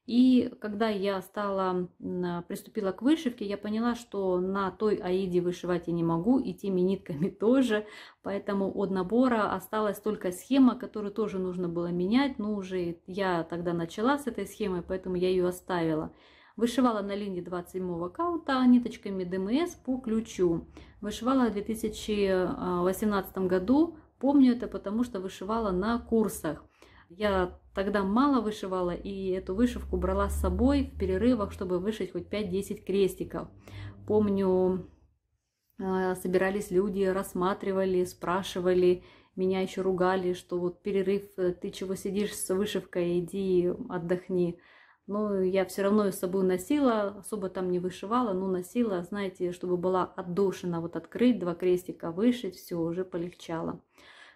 И когда я стала, приступила к вышивке, я поняла, что на той аиде вышивать я не могу, и теми нитками тоже. Поэтому от набора осталась только схема, которую тоже нужно было менять. Но ну, уже я тогда начала с этой схемой, поэтому я ее оставила. Вышивала на линии 27 каута ниточками ДМС по ключу. Вышивала в 2018 а, году Помню это, потому что вышивала на курсах. Я тогда мало вышивала, и эту вышивку брала с собой в перерывах, чтобы вышить хоть 5-10 крестиков. Помню, а, собирались люди, рассматривали, спрашивали, меня еще ругали, что вот перерыв, э, ты чего сидишь с вышивкой, иди отдохни но я все равно ее с собой носила, особо там не вышивала, но носила, знаете, чтобы была отдушина, вот открыть, два крестика вышить, все, уже полегчало.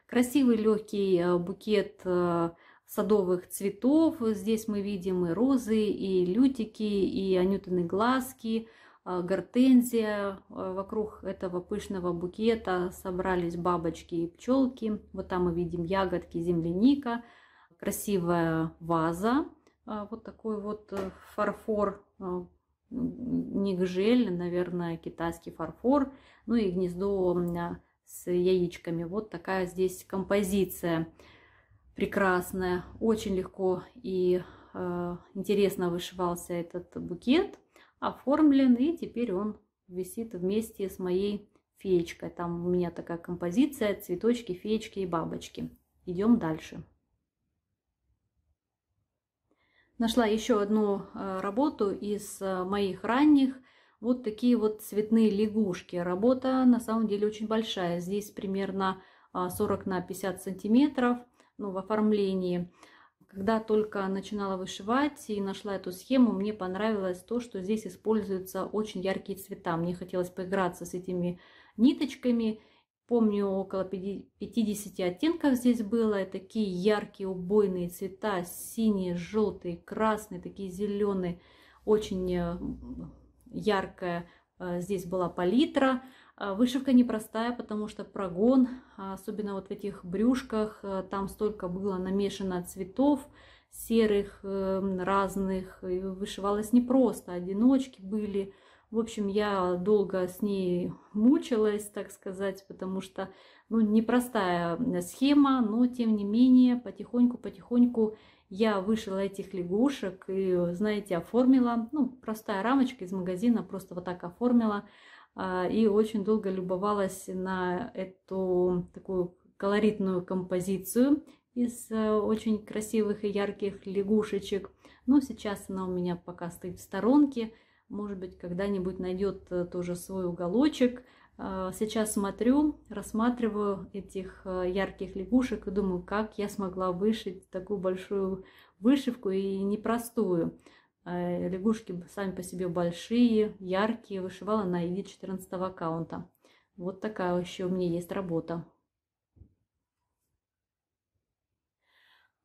Красивый легкий э, букет э, садовых цветов, здесь мы видим и розы, и лютики, и анютины глазки, э, гортензия. Вокруг этого пышного букета собрались бабочки и пчелки. Вот там мы видим ягодки, земляника, красивая ваза а, вот такой вот э, фарфор, а, не гжель, наверное, китайский фарфор, ну и гнездо с яичками. Вот такая здесь композиция прекрасная. Очень легко и э, интересно вышивался этот букет. Оформлен, и теперь он висит вместе с моей феечкой. Там у меня такая композиция, цветочки, феечки и бабочки. Идем дальше. Нашла еще одну э, работу из э, моих ранних. Вот такие вот цветные лягушки. Работа на самом деле очень большая. Здесь примерно 40 э, на 50 сантиметров ну, в оформлении. Когда только начинала вышивать и нашла эту схему, мне понравилось то, что здесь используются очень яркие цвета. Мне хотелось поиграться с этими ниточками. Помню, около 50 оттенков здесь было. И такие яркие, убойные цвета. Синие, желтые, красные, такие зеленые. Очень э, яркая э, здесь была палитра. А, вышивка непростая, потому что прогон, а, особенно вот в этих брюшках, э, там столько было намешано цветов серых, эм, разных. вышивалось непросто, одиночки были. В общем, я долго с ней мучилась, так сказать, потому что ну, непростая э, схема, но тем не менее потихоньку-потихоньку я вышила этих лягушек и, э, знаете, оформила, ну, простая рамочка из магазина, просто вот так оформила а, и очень долго любовалась на эту такую колоритную композицию из э, очень красивых и ярких лягушечек. Но сейчас она у меня пока стоит в сторонке, может быть, когда-нибудь найдет э, тоже свой уголочек. А, сейчас смотрю, рассматриваю этих э, ярких лягушек и думаю, как я смогла вышить такую большую вышивку и непростую. А, лягушки сами по себе большие, яркие, вышивала на ИД 14 аккаунта. Вот такая еще у меня есть работа.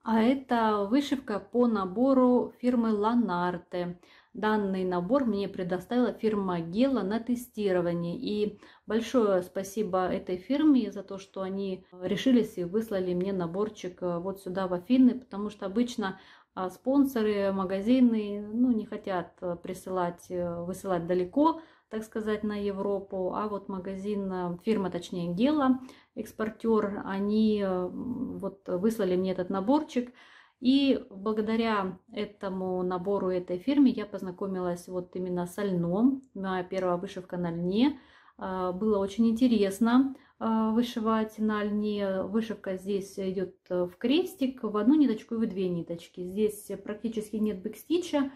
А это вышивка по набору фирмы Ланарте. Данный набор мне предоставила фирма Гела на тестирование. И большое спасибо этой фирме за то, что они решились и выслали мне наборчик э, вот сюда в Афины, потому что обычно а, спонсоры, магазины ну, не хотят э, присылать, э, высылать далеко, так сказать, на Европу, а вот магазин, фирма, точнее, Гела, экспортер, они вот выслали мне этот наборчик, и благодаря этому набору этой фирме я познакомилась вот именно с льном. Моя первая вышивка на льне. А, было очень интересно а, вышивать на льне. Вышивка здесь идет в крестик, в одну ниточку и в две ниточки. Здесь практически нет бэкстича.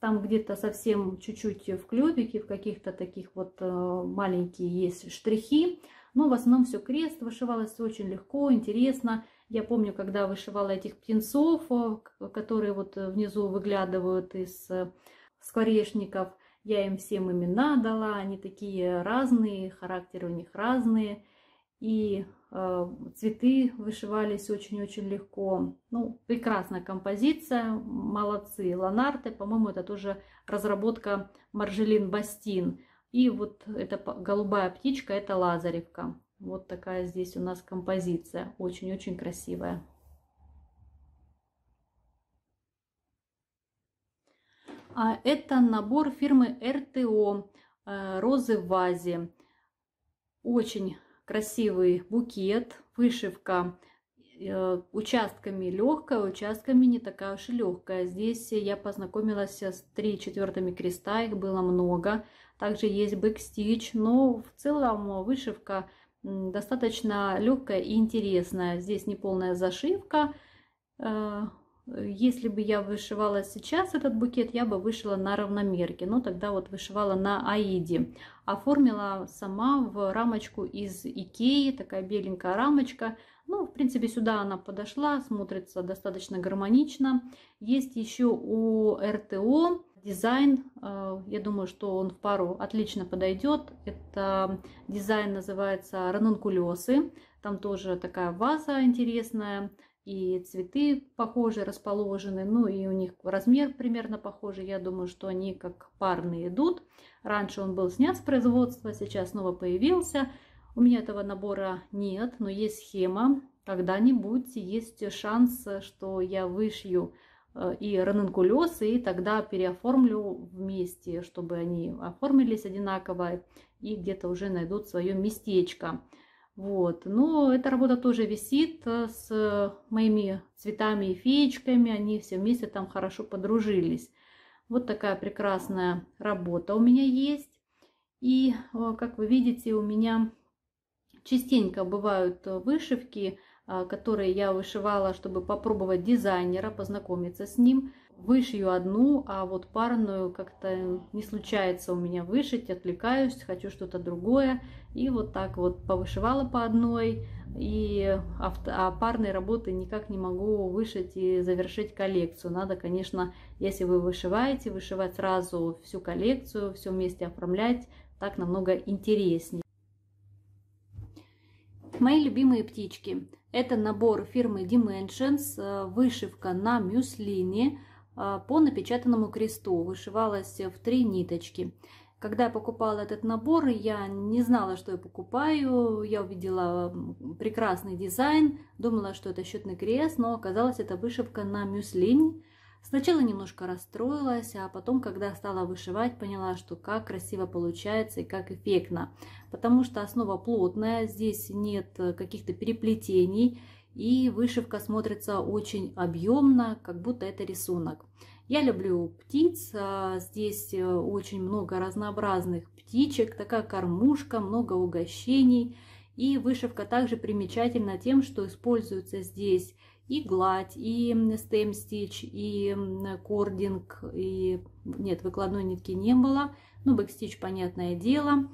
Там где-то совсем чуть-чуть в клювике, в каких-то таких вот а, маленькие есть штрихи. Но в основном все крест. Вышивалось очень легко, Интересно. Я помню, когда вышивала этих птенцов, э, которые вот э, внизу выглядывают из э, скворечников, я им всем имена дала, они такие разные, характеры у них разные. И э, цветы вышивались очень-очень легко. Ну, прекрасная композиция, молодцы. Ланарте, по-моему, это тоже разработка Маржелин Бастин. И вот эта голубая птичка, это лазаревка. Вот такая здесь у нас композиция. Очень-очень красивая. А это набор фирмы РТО э, «Розы в вазе». Очень красивый букет, вышивка э, участками легкая, участками не такая уж и легкая. Здесь я познакомилась с 3 четвертыми креста, их было много. Также есть бэкстич, но в целом вышивка достаточно легкая и интересная. Здесь неполная зашивка. Э, если бы я вышивала сейчас этот букет, я бы вышила на равномерке, но ну, тогда вот вышивала на аиде. Оформила сама в рамочку из Икеи, такая беленькая рамочка. Ну, в принципе, сюда она подошла, смотрится достаточно гармонично. Есть еще у РТО дизайн. Э, я думаю, что он в пару отлично подойдет. Это дизайн называется ранункулесы. Там тоже такая ваза интересная. И цветы похожи расположены, ну и у них размер примерно похожий. Я думаю, что они как парные идут. Раньше он был снят с производства, сейчас снова появился. У меня этого набора нет, но есть схема. Когда-нибудь есть шанс, что я вышью Э, и Раненко и тогда переоформлю вместе, чтобы они оформились одинаково и где-то уже найдут свое местечко. Вот. Но эта работа тоже висит э, с моими цветами и феечками. Они все вместе там хорошо подружились. Вот такая прекрасная работа у меня есть. И, э, как вы видите, у меня частенько бывают вышивки, а, которые я вышивала, чтобы попробовать дизайнера, познакомиться с ним. Вышью одну, а вот парную как-то не случается у меня вышить, отвлекаюсь, хочу что-то другое. И вот так вот повышивала по одной, и авто, а парной работы никак не могу вышить и завершить коллекцию. Надо, конечно, если вы вышиваете, вышивать сразу всю коллекцию, все вместе оформлять, так намного интереснее. Мои любимые птички. Это набор фирмы Dimensions, э, вышивка на мюслине э, по напечатанному кресту. Вышивалась в три ниточки. Когда я покупала этот набор, я не знала, что я покупаю. Я увидела прекрасный дизайн, думала, что это счетный крест, но оказалось, это вышивка на мюслинь. Сначала немножко расстроилась, а потом, когда стала вышивать, поняла, что как красиво получается и как эффектно. Потому что основа плотная, здесь нет э, каких-то переплетений, и вышивка смотрится очень объемно, как будто это рисунок. Я люблю птиц, а, здесь э, очень много разнообразных птичек, такая кормушка, много угощений. И вышивка также примечательна тем, что используются здесь и гладь, и стем стич, и кординг, и нет, выкладной нитки не было. Ну, бэкстич, понятное дело.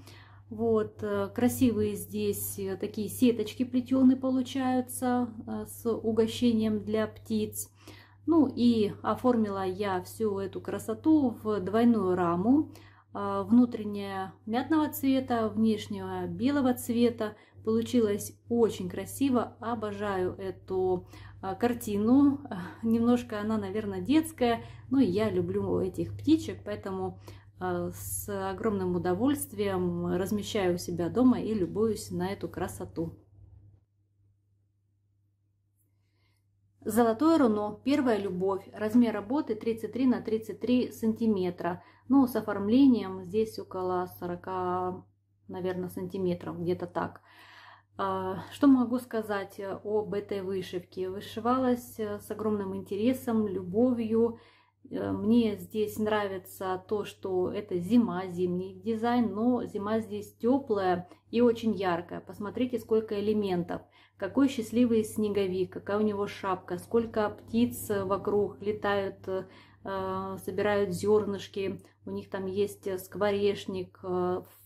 Вот, э, красивые здесь э, такие сеточки плетеные получаются э, с угощением для птиц. Ну и оформила я всю эту красоту в двойную раму. А, внутренняя мятного цвета, внешнего белого цвета. Получилось очень красиво. Обожаю эту а, картину. Немножко она, наверное, детская, но я люблю этих птичек, поэтому а, с огромным удовольствием размещаю у себя дома и любуюсь на эту красоту. Золотое руно, первая любовь, размер работы 33 на 33 сантиметра. Ну, с оформлением здесь около 40, наверное, сантиметров, где-то так. А, что могу сказать об этой вышивке? Вышивалась э, с огромным интересом, любовью. Э, мне здесь нравится то, что это зима, зимний дизайн, но зима здесь теплая и очень яркая. Посмотрите, сколько элементов – какой счастливый снеговик, какая у него шапка, сколько птиц э, вокруг летают, э, э, собирают зернышки, у них там есть скворечник,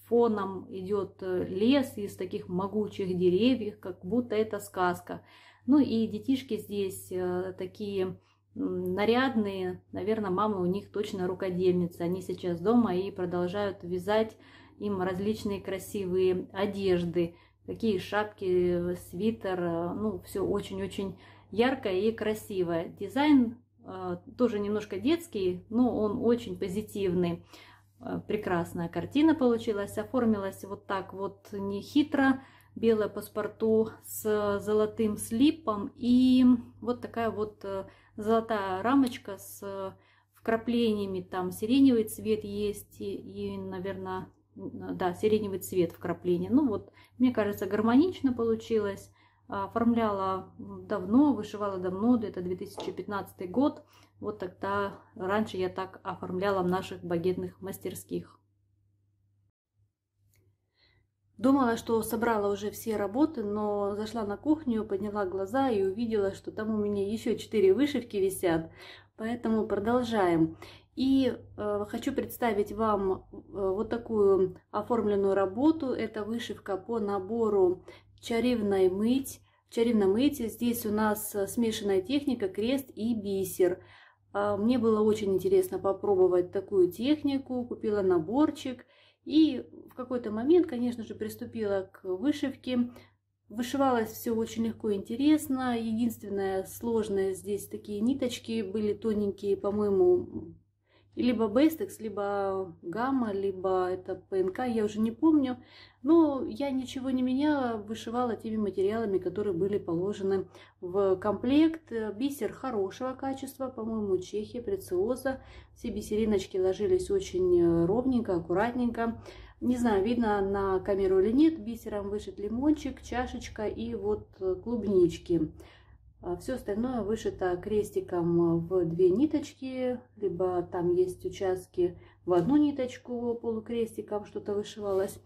фоном идет лес из таких могучих деревьев, как будто это сказка. Ну и детишки здесь такие нарядные, наверное, мамы у них точно рукодельницы. Они сейчас дома и продолжают вязать им различные красивые одежды, какие шапки, э, свитер, э, ну, все очень-очень яркое и красивое. Дизайн э, тоже немножко детский, но он очень позитивный. Прекрасная картина получилась, оформилась вот так вот нехитро. Белое паспорту с золотым слипом и вот такая вот золотая рамочка с вкраплениями. Там сиреневый цвет есть и, и наверное, да, сиреневый цвет вкрапления. Ну вот, мне кажется, гармонично получилось. Оформляла давно, вышивала давно, это 2015 год. Вот тогда, раньше я так оформляла в наших багетных мастерских. Думала, что собрала уже все работы, но зашла на кухню, подняла глаза и увидела, что там у меня еще четыре вышивки висят. Поэтому продолжаем. И э, хочу представить вам э, вот такую оформленную работу. Это вышивка по набору чаривной мыть. В чаривном мыте здесь у нас э, смешанная техника, крест и бисер. Э, мне было очень интересно попробовать такую технику. Купила наборчик и в какой-то момент, конечно же, приступила к вышивке. Вышивалось все очень легко и интересно. Единственное сложное здесь такие ниточки были тоненькие, по-моему, либо Bestex, либо Гамма, либо это ПНК, я уже не помню. Но я ничего не меняла, вышивала теми материалами, которые были положены в комплект. Бисер хорошего качества, по-моему, Чехия, Прециоза. Все бисериночки ложились очень э, ровненько, аккуратненько. Не знаю, видно на камеру или нет, бисером вышит лимончик, чашечка и вот э, клубнички. А Все остальное вышито крестиком э, в две ниточки, либо там есть участки в одну ниточку полукрестиком что-то вышивалось.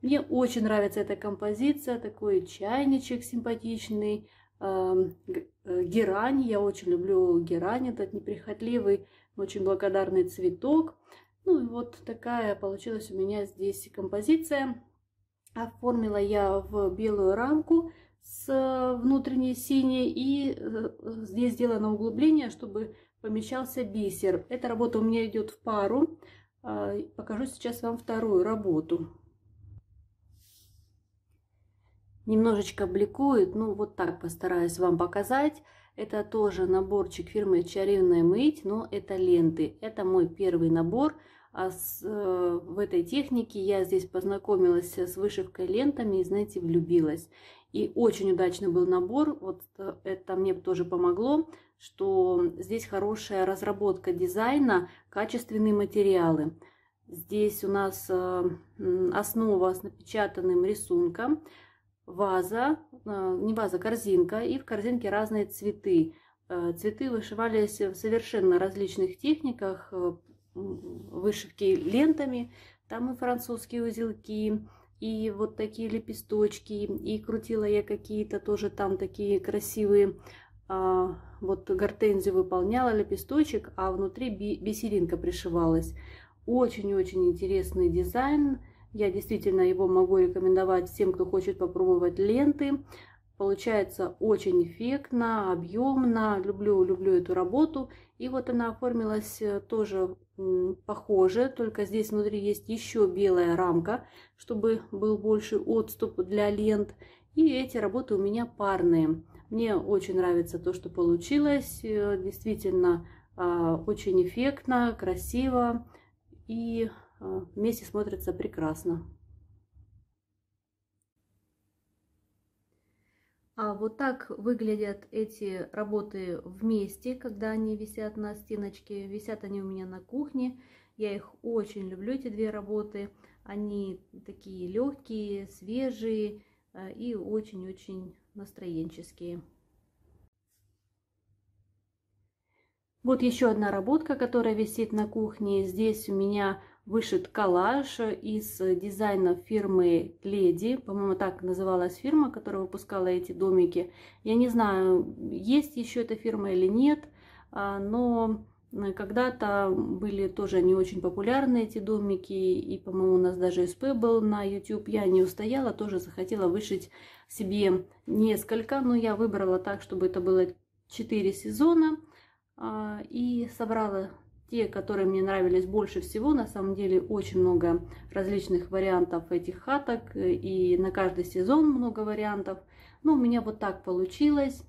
Мне очень нравится эта композиция, такой чайничек симпатичный, эм, э, герань, я очень люблю герань, этот неприхотливый, очень благодарный цветок. Ну и вот такая получилась у меня здесь композиция. Оформила я в белую рамку, с э, внутренней синей и э, э, здесь сделано углубление, чтобы помещался бисер. Эта работа у меня идет в пару. А, покажу сейчас вам вторую работу. Немножечко бликует, ну вот так постараюсь вам показать. Это тоже наборчик фирмы «Чаревная мыть», но это ленты. Это мой первый набор. А с, э, в этой технике я здесь познакомилась с вышивкой лентами и, знаете, влюбилась. И очень удачный был набор, вот э, это мне тоже помогло, что здесь хорошая разработка дизайна, качественные материалы. Здесь у нас э, основа с напечатанным рисунком, ваза, э, не ваза, корзинка, и в корзинке разные цветы. Цветы вышивались в совершенно различных техниках, вышивки лентами, там и французские узелки, и вот такие лепесточки, и крутила я какие-то тоже там такие красивые, а, вот гортензию выполняла лепесточек, а внутри бисеринка пришивалась. Очень-очень интересный дизайн, я действительно его могу рекомендовать всем, кто хочет попробовать ленты. Получается очень эффектно, объемно, люблю, люблю эту работу. И вот она оформилась э, тоже похоже, только здесь внутри есть еще белая рамка, чтобы был больше отступ для лент. И эти работы у меня парные. Мне очень нравится то, что получилось. Э, действительно, а, очень эффектно, красиво и э, вместе смотрится прекрасно. А вот так выглядят эти работы вместе, когда они висят на стеночке. Висят они у меня на кухне. Я их очень люблю, эти две работы. Они такие легкие, свежие э, и очень-очень настроенческие. Вот еще одна работка, которая висит на кухне. Здесь у меня вышит коллаж из э, дизайна фирмы Леди. По-моему, так называлась фирма, которая выпускала эти домики. Я не знаю, есть еще эта фирма или нет, а, но э, когда-то были тоже не очень популярны эти домики, и, по-моему, у нас даже СП был на YouTube. Я не устояла, тоже захотела вышить себе несколько, но я выбрала так, чтобы это было 4 сезона, а, и собрала те, которые мне нравились больше всего. На самом деле очень много различных вариантов этих хаток, и на каждый сезон много вариантов. Но ну, у меня вот так получилось.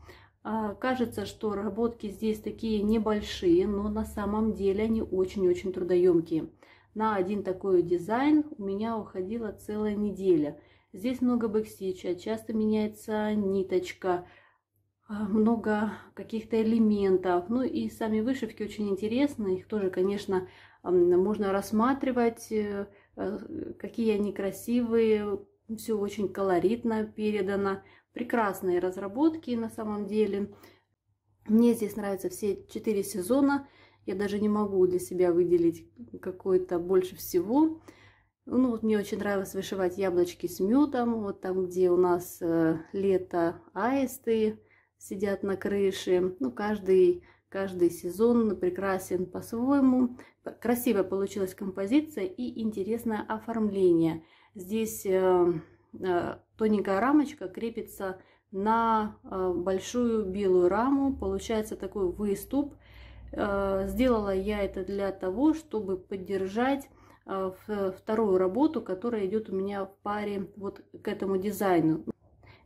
А, кажется, что работки здесь такие небольшие, но на самом деле они очень-очень трудоемкие. На один такой дизайн у меня уходила целая неделя. Здесь много бэкстича, часто меняется ниточка, а, много каких-то элементов. Ну и сами вышивки очень интересны, их тоже, конечно, можно рассматривать, э, э, какие они красивые, все очень колоритно передано. Прекрасные разработки на самом деле. Мне здесь нравятся все четыре сезона. Я даже не могу для себя выделить какой-то больше всего. Ну, вот мне очень нравилось вышивать яблочки с медом. Вот там, где у нас э, лето аисты, сидят на крыше. Ну, каждый, каждый сезон прекрасен по-своему. Красивая получилась композиция и интересное оформление. Здесь э, э, тоненькая рамочка крепится на э, большую белую раму. Получается такой выступ. Сделала я это для того, чтобы поддержать вторую работу, которая идет у меня в паре вот к этому дизайну.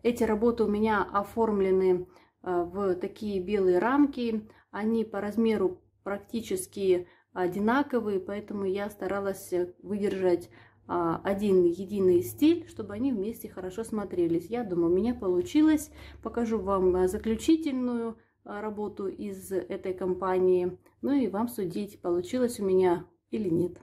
Эти работы у меня оформлены а, в такие белые рамки. Они по размеру практически одинаковые, поэтому я старалась э, выдержать а, один единый стиль, чтобы они вместе хорошо смотрелись. Я думаю, у меня получилось. Покажу вам а, заключительную работу из этой компании. Ну и вам судить, получилось у меня или нет.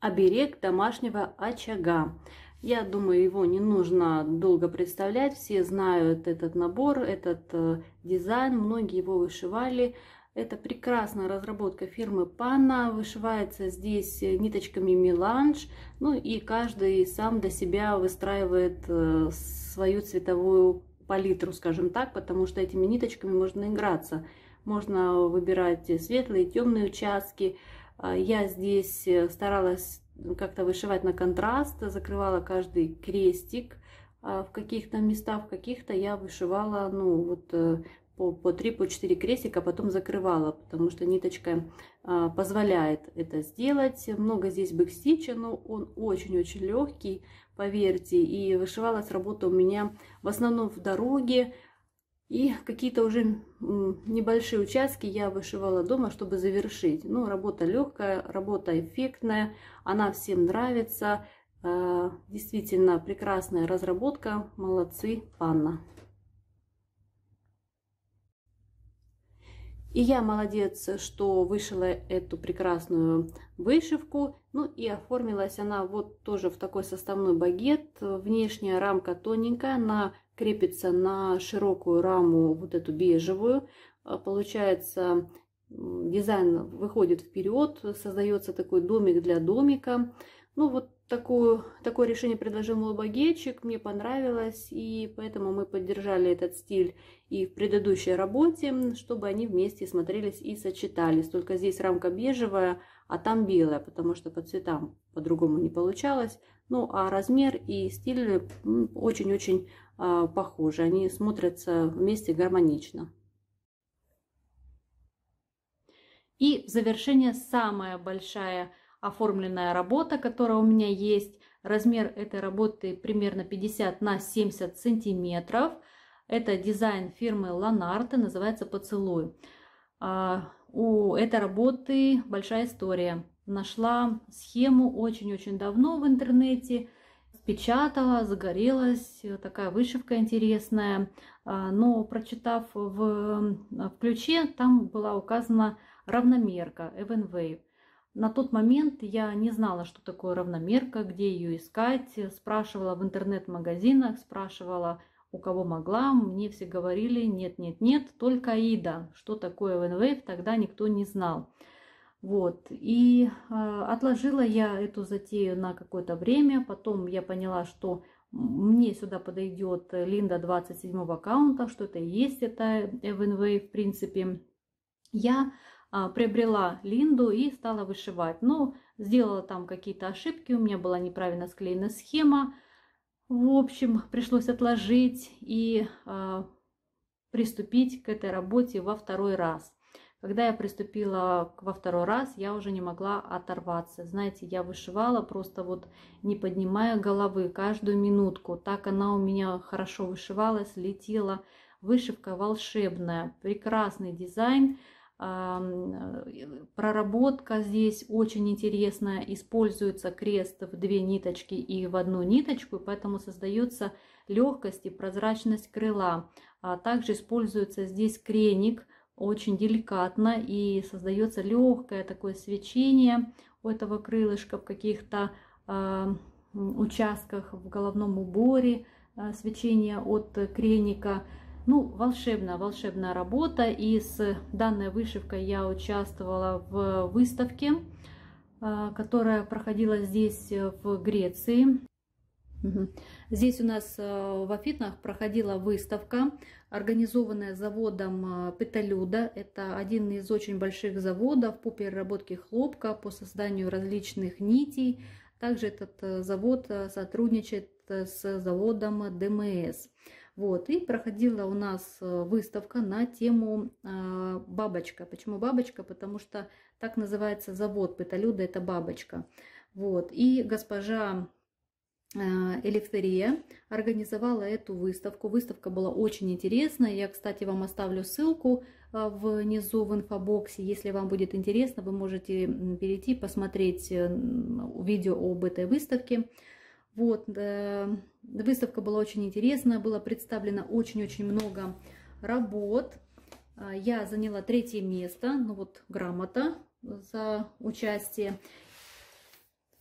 Оберег домашнего очага. Я думаю, его не нужно долго представлять. Все знают этот набор, этот э, дизайн. Многие его вышивали. Это прекрасная разработка фирмы Панна. Вышивается здесь э, ниточками меланж. Ну и каждый сам для себя выстраивает э, свою цветовую палитру, скажем так, потому что этими ниточками можно играться. Можно выбирать светлые, темные участки. А я здесь старалась как-то вышивать на контраст, закрывала каждый крестик а в каких-то местах, в каких-то я вышивала, ну, вот э, по, по 3, по 4 крестика, потом закрывала, потому что ниточка а, позволяет это сделать. Много здесь бэкстича, но он очень-очень легкий, поверьте. И вышивалась работа у меня в основном в дороге, и какие-то уже небольшие участки я вышивала дома, чтобы завершить. Ну, работа легкая, работа эффектная, она всем нравится. Э, действительно прекрасная разработка. Молодцы, Панна. И я молодец, что вышила эту прекрасную вышивку. Ну и оформилась она вот тоже в такой составной багет. Внешняя рамка тоненькая, на крепится на широкую раму, вот эту бежевую. Э, получается, дизайн выходит вперед, создается такой домик для домика. Ну, вот такую, такое решение предложил Молбагечик, мне понравилось, и поэтому мы поддержали этот стиль и в предыдущей работе, чтобы они вместе смотрелись и сочетались. Только здесь рамка бежевая, а там белая, потому что по цветам по-другому не получалось. Ну, а размер и стиль очень-очень а, похожи. Они смотрятся вместе гармонично. И в завершение самая большая оформленная работа, которая у меня есть. Размер этой работы примерно 50 на 70 сантиметров. Это дизайн фирмы Ланарте, называется «Поцелуй». А, у этой работы большая история нашла схему очень-очень давно в интернете, печатала, загорелась, э, такая вышивка интересная. А, но прочитав в, э, в ключе, там была указана равномерка Even Wave. На тот момент я не знала, что такое равномерка, где ее искать. Спрашивала в интернет-магазинах, спрашивала у кого могла. Мне все говорили, нет, нет, нет, только Аида. Что такое Even Wave, тогда никто не знал. Вот. И э, отложила я эту затею на какое-то время. Потом я поняла, что мне сюда подойдет Линда 27 аккаунта, что это и есть это Evenway, в принципе. Я э, приобрела Линду и стала вышивать. Но сделала там какие-то ошибки, у меня была неправильно склеена схема. В общем, пришлось отложить и э, приступить к этой работе во второй раз. Когда я приступила во второй раз, я уже не могла оторваться. Знаете, я вышивала просто вот не поднимая головы каждую минутку. Так она у меня хорошо вышивалась, летела. Вышивка волшебная, прекрасный дизайн. Э, проработка здесь очень интересная. Используется крест в две ниточки и в одну ниточку, поэтому создается легкость и прозрачность крыла. А также используется здесь креник – очень деликатно и создается легкое такое свечение у этого крылышка в каких-то э, участках в головном уборе, э, свечение от креника. Ну, волшебная, волшебная работа. И с данной вышивкой я участвовала в выставке, э, которая проходила здесь, э, в Греции. Здесь у нас э, в Афитнах проходила выставка организованная заводом а, Петалюда. Это один из очень больших заводов по переработке хлопка, по созданию различных нитей. Также этот э, завод э, сотрудничает э, с заводом ДМС. Вот, и проходила у нас выставка на тему а, бабочка. Почему бабочка? Потому что так называется завод Петалюда, это бабочка. Вот, и госпожа Э, Элифтерия организовала эту выставку. Выставка была очень интересная. Я, кстати, вам оставлю ссылку э, внизу в инфобоксе. Если вам будет интересно, вы можете перейти посмотреть э, видео об этой выставке. Вот, выставка была очень интересная, было представлено очень-очень много работ. Я заняла третье место, ну вот грамота за участие.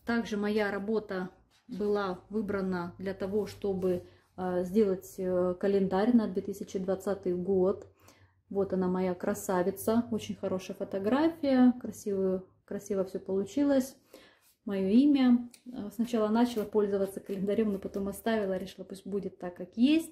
Также моя работа была выбрана для того, чтобы а, сделать э, календарь на 2020 год. Вот она моя красавица, очень хорошая фотография, красиво, красиво все получилось. Мое имя. Э, сначала начала пользоваться календарем, но потом оставила, решила, пусть будет так, как есть.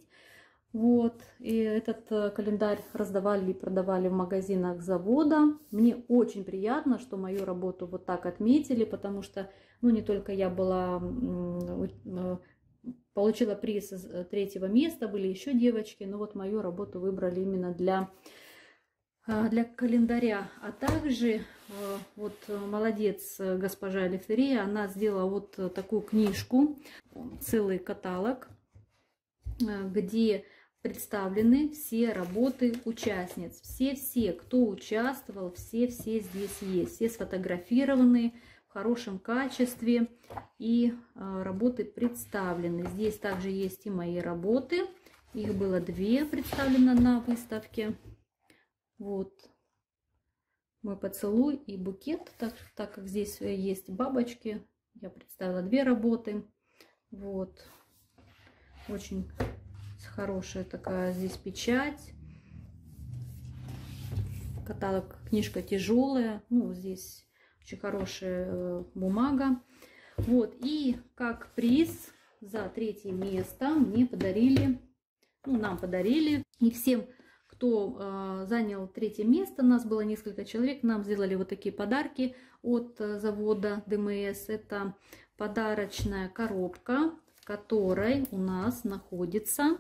Вот, и этот э, календарь раздавали и продавали в магазинах завода. Мне очень приятно, что мою работу вот так отметили, потому что ну, не только я была, э, получила приз э, третьего места, были еще девочки, но вот мою работу выбрали именно для э, для календаря, а также вот молодец госпожа Алексея, она сделала вот такую книжку, целый каталог, где представлены все работы участниц, все-все, кто участвовал, все-все здесь есть, все сфотографированные хорошем качестве и а, работы представлены. Здесь также есть и мои работы. Их было две представлено на выставке. Вот мой поцелуй и букет, так, так как здесь э, есть бабочки. Я представила две работы. Вот. Очень хорошая такая здесь печать. Каталог, книжка тяжелая. Ну, здесь очень хорошая э, бумага. Вот, и как приз за третье место мне подарили, ну, нам подарили, и всем, кто э, занял третье место, у нас было несколько человек, нам сделали вот такие подарки от э, завода ДМС. Это подарочная коробка, в которой у нас находится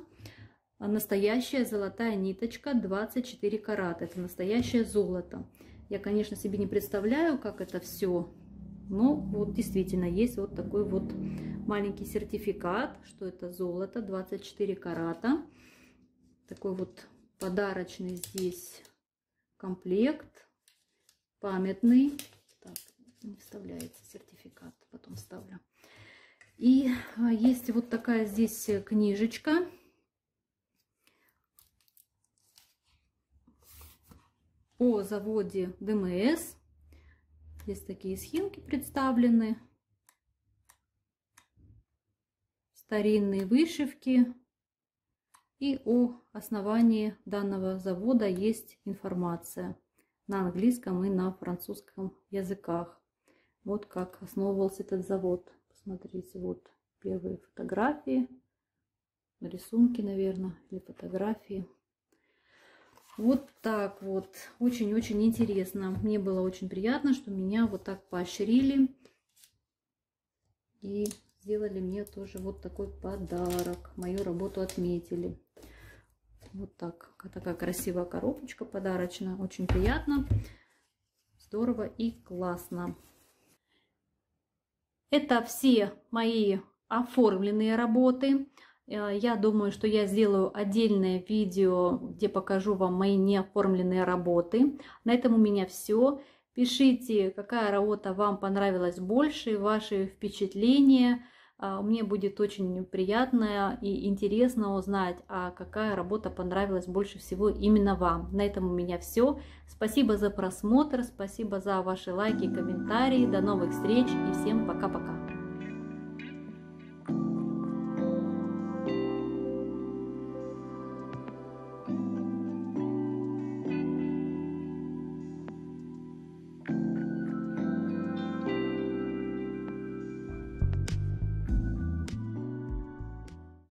настоящая золотая ниточка 24 карата. Это настоящее золото. Я, конечно, себе не представляю, как это все, но вот действительно есть вот такой вот маленький сертификат, что это золото 24 карата. Такой вот подарочный здесь комплект, памятный. Так, не вставляется сертификат, потом вставлю. И а, есть вот такая здесь книжечка о заводе ДМС. есть такие схемки представлены. Старинные вышивки. И о основании данного завода есть информация на английском и на французском языках. Вот как основывался этот завод. Посмотрите, вот первые фотографии, рисунки, наверное, или фотографии. Вот так вот. Очень-очень интересно. Мне было очень приятно, что меня вот так поощрили. И сделали мне тоже вот такой подарок. Мою работу отметили. Вот так. Такая красивая коробочка подарочная. Очень приятно. Здорово и классно. Это все мои оформленные работы. Э, я думаю, что я сделаю отдельное видео, где покажу вам мои неоформленные работы. На этом у меня все. Пишите, какая работа вам понравилась больше, ваши впечатления. Э, мне будет очень приятно и интересно узнать, а какая работа понравилась больше всего именно вам. На этом у меня все. Спасибо за просмотр, спасибо за ваши лайки, комментарии. До новых встреч и всем пока-пока.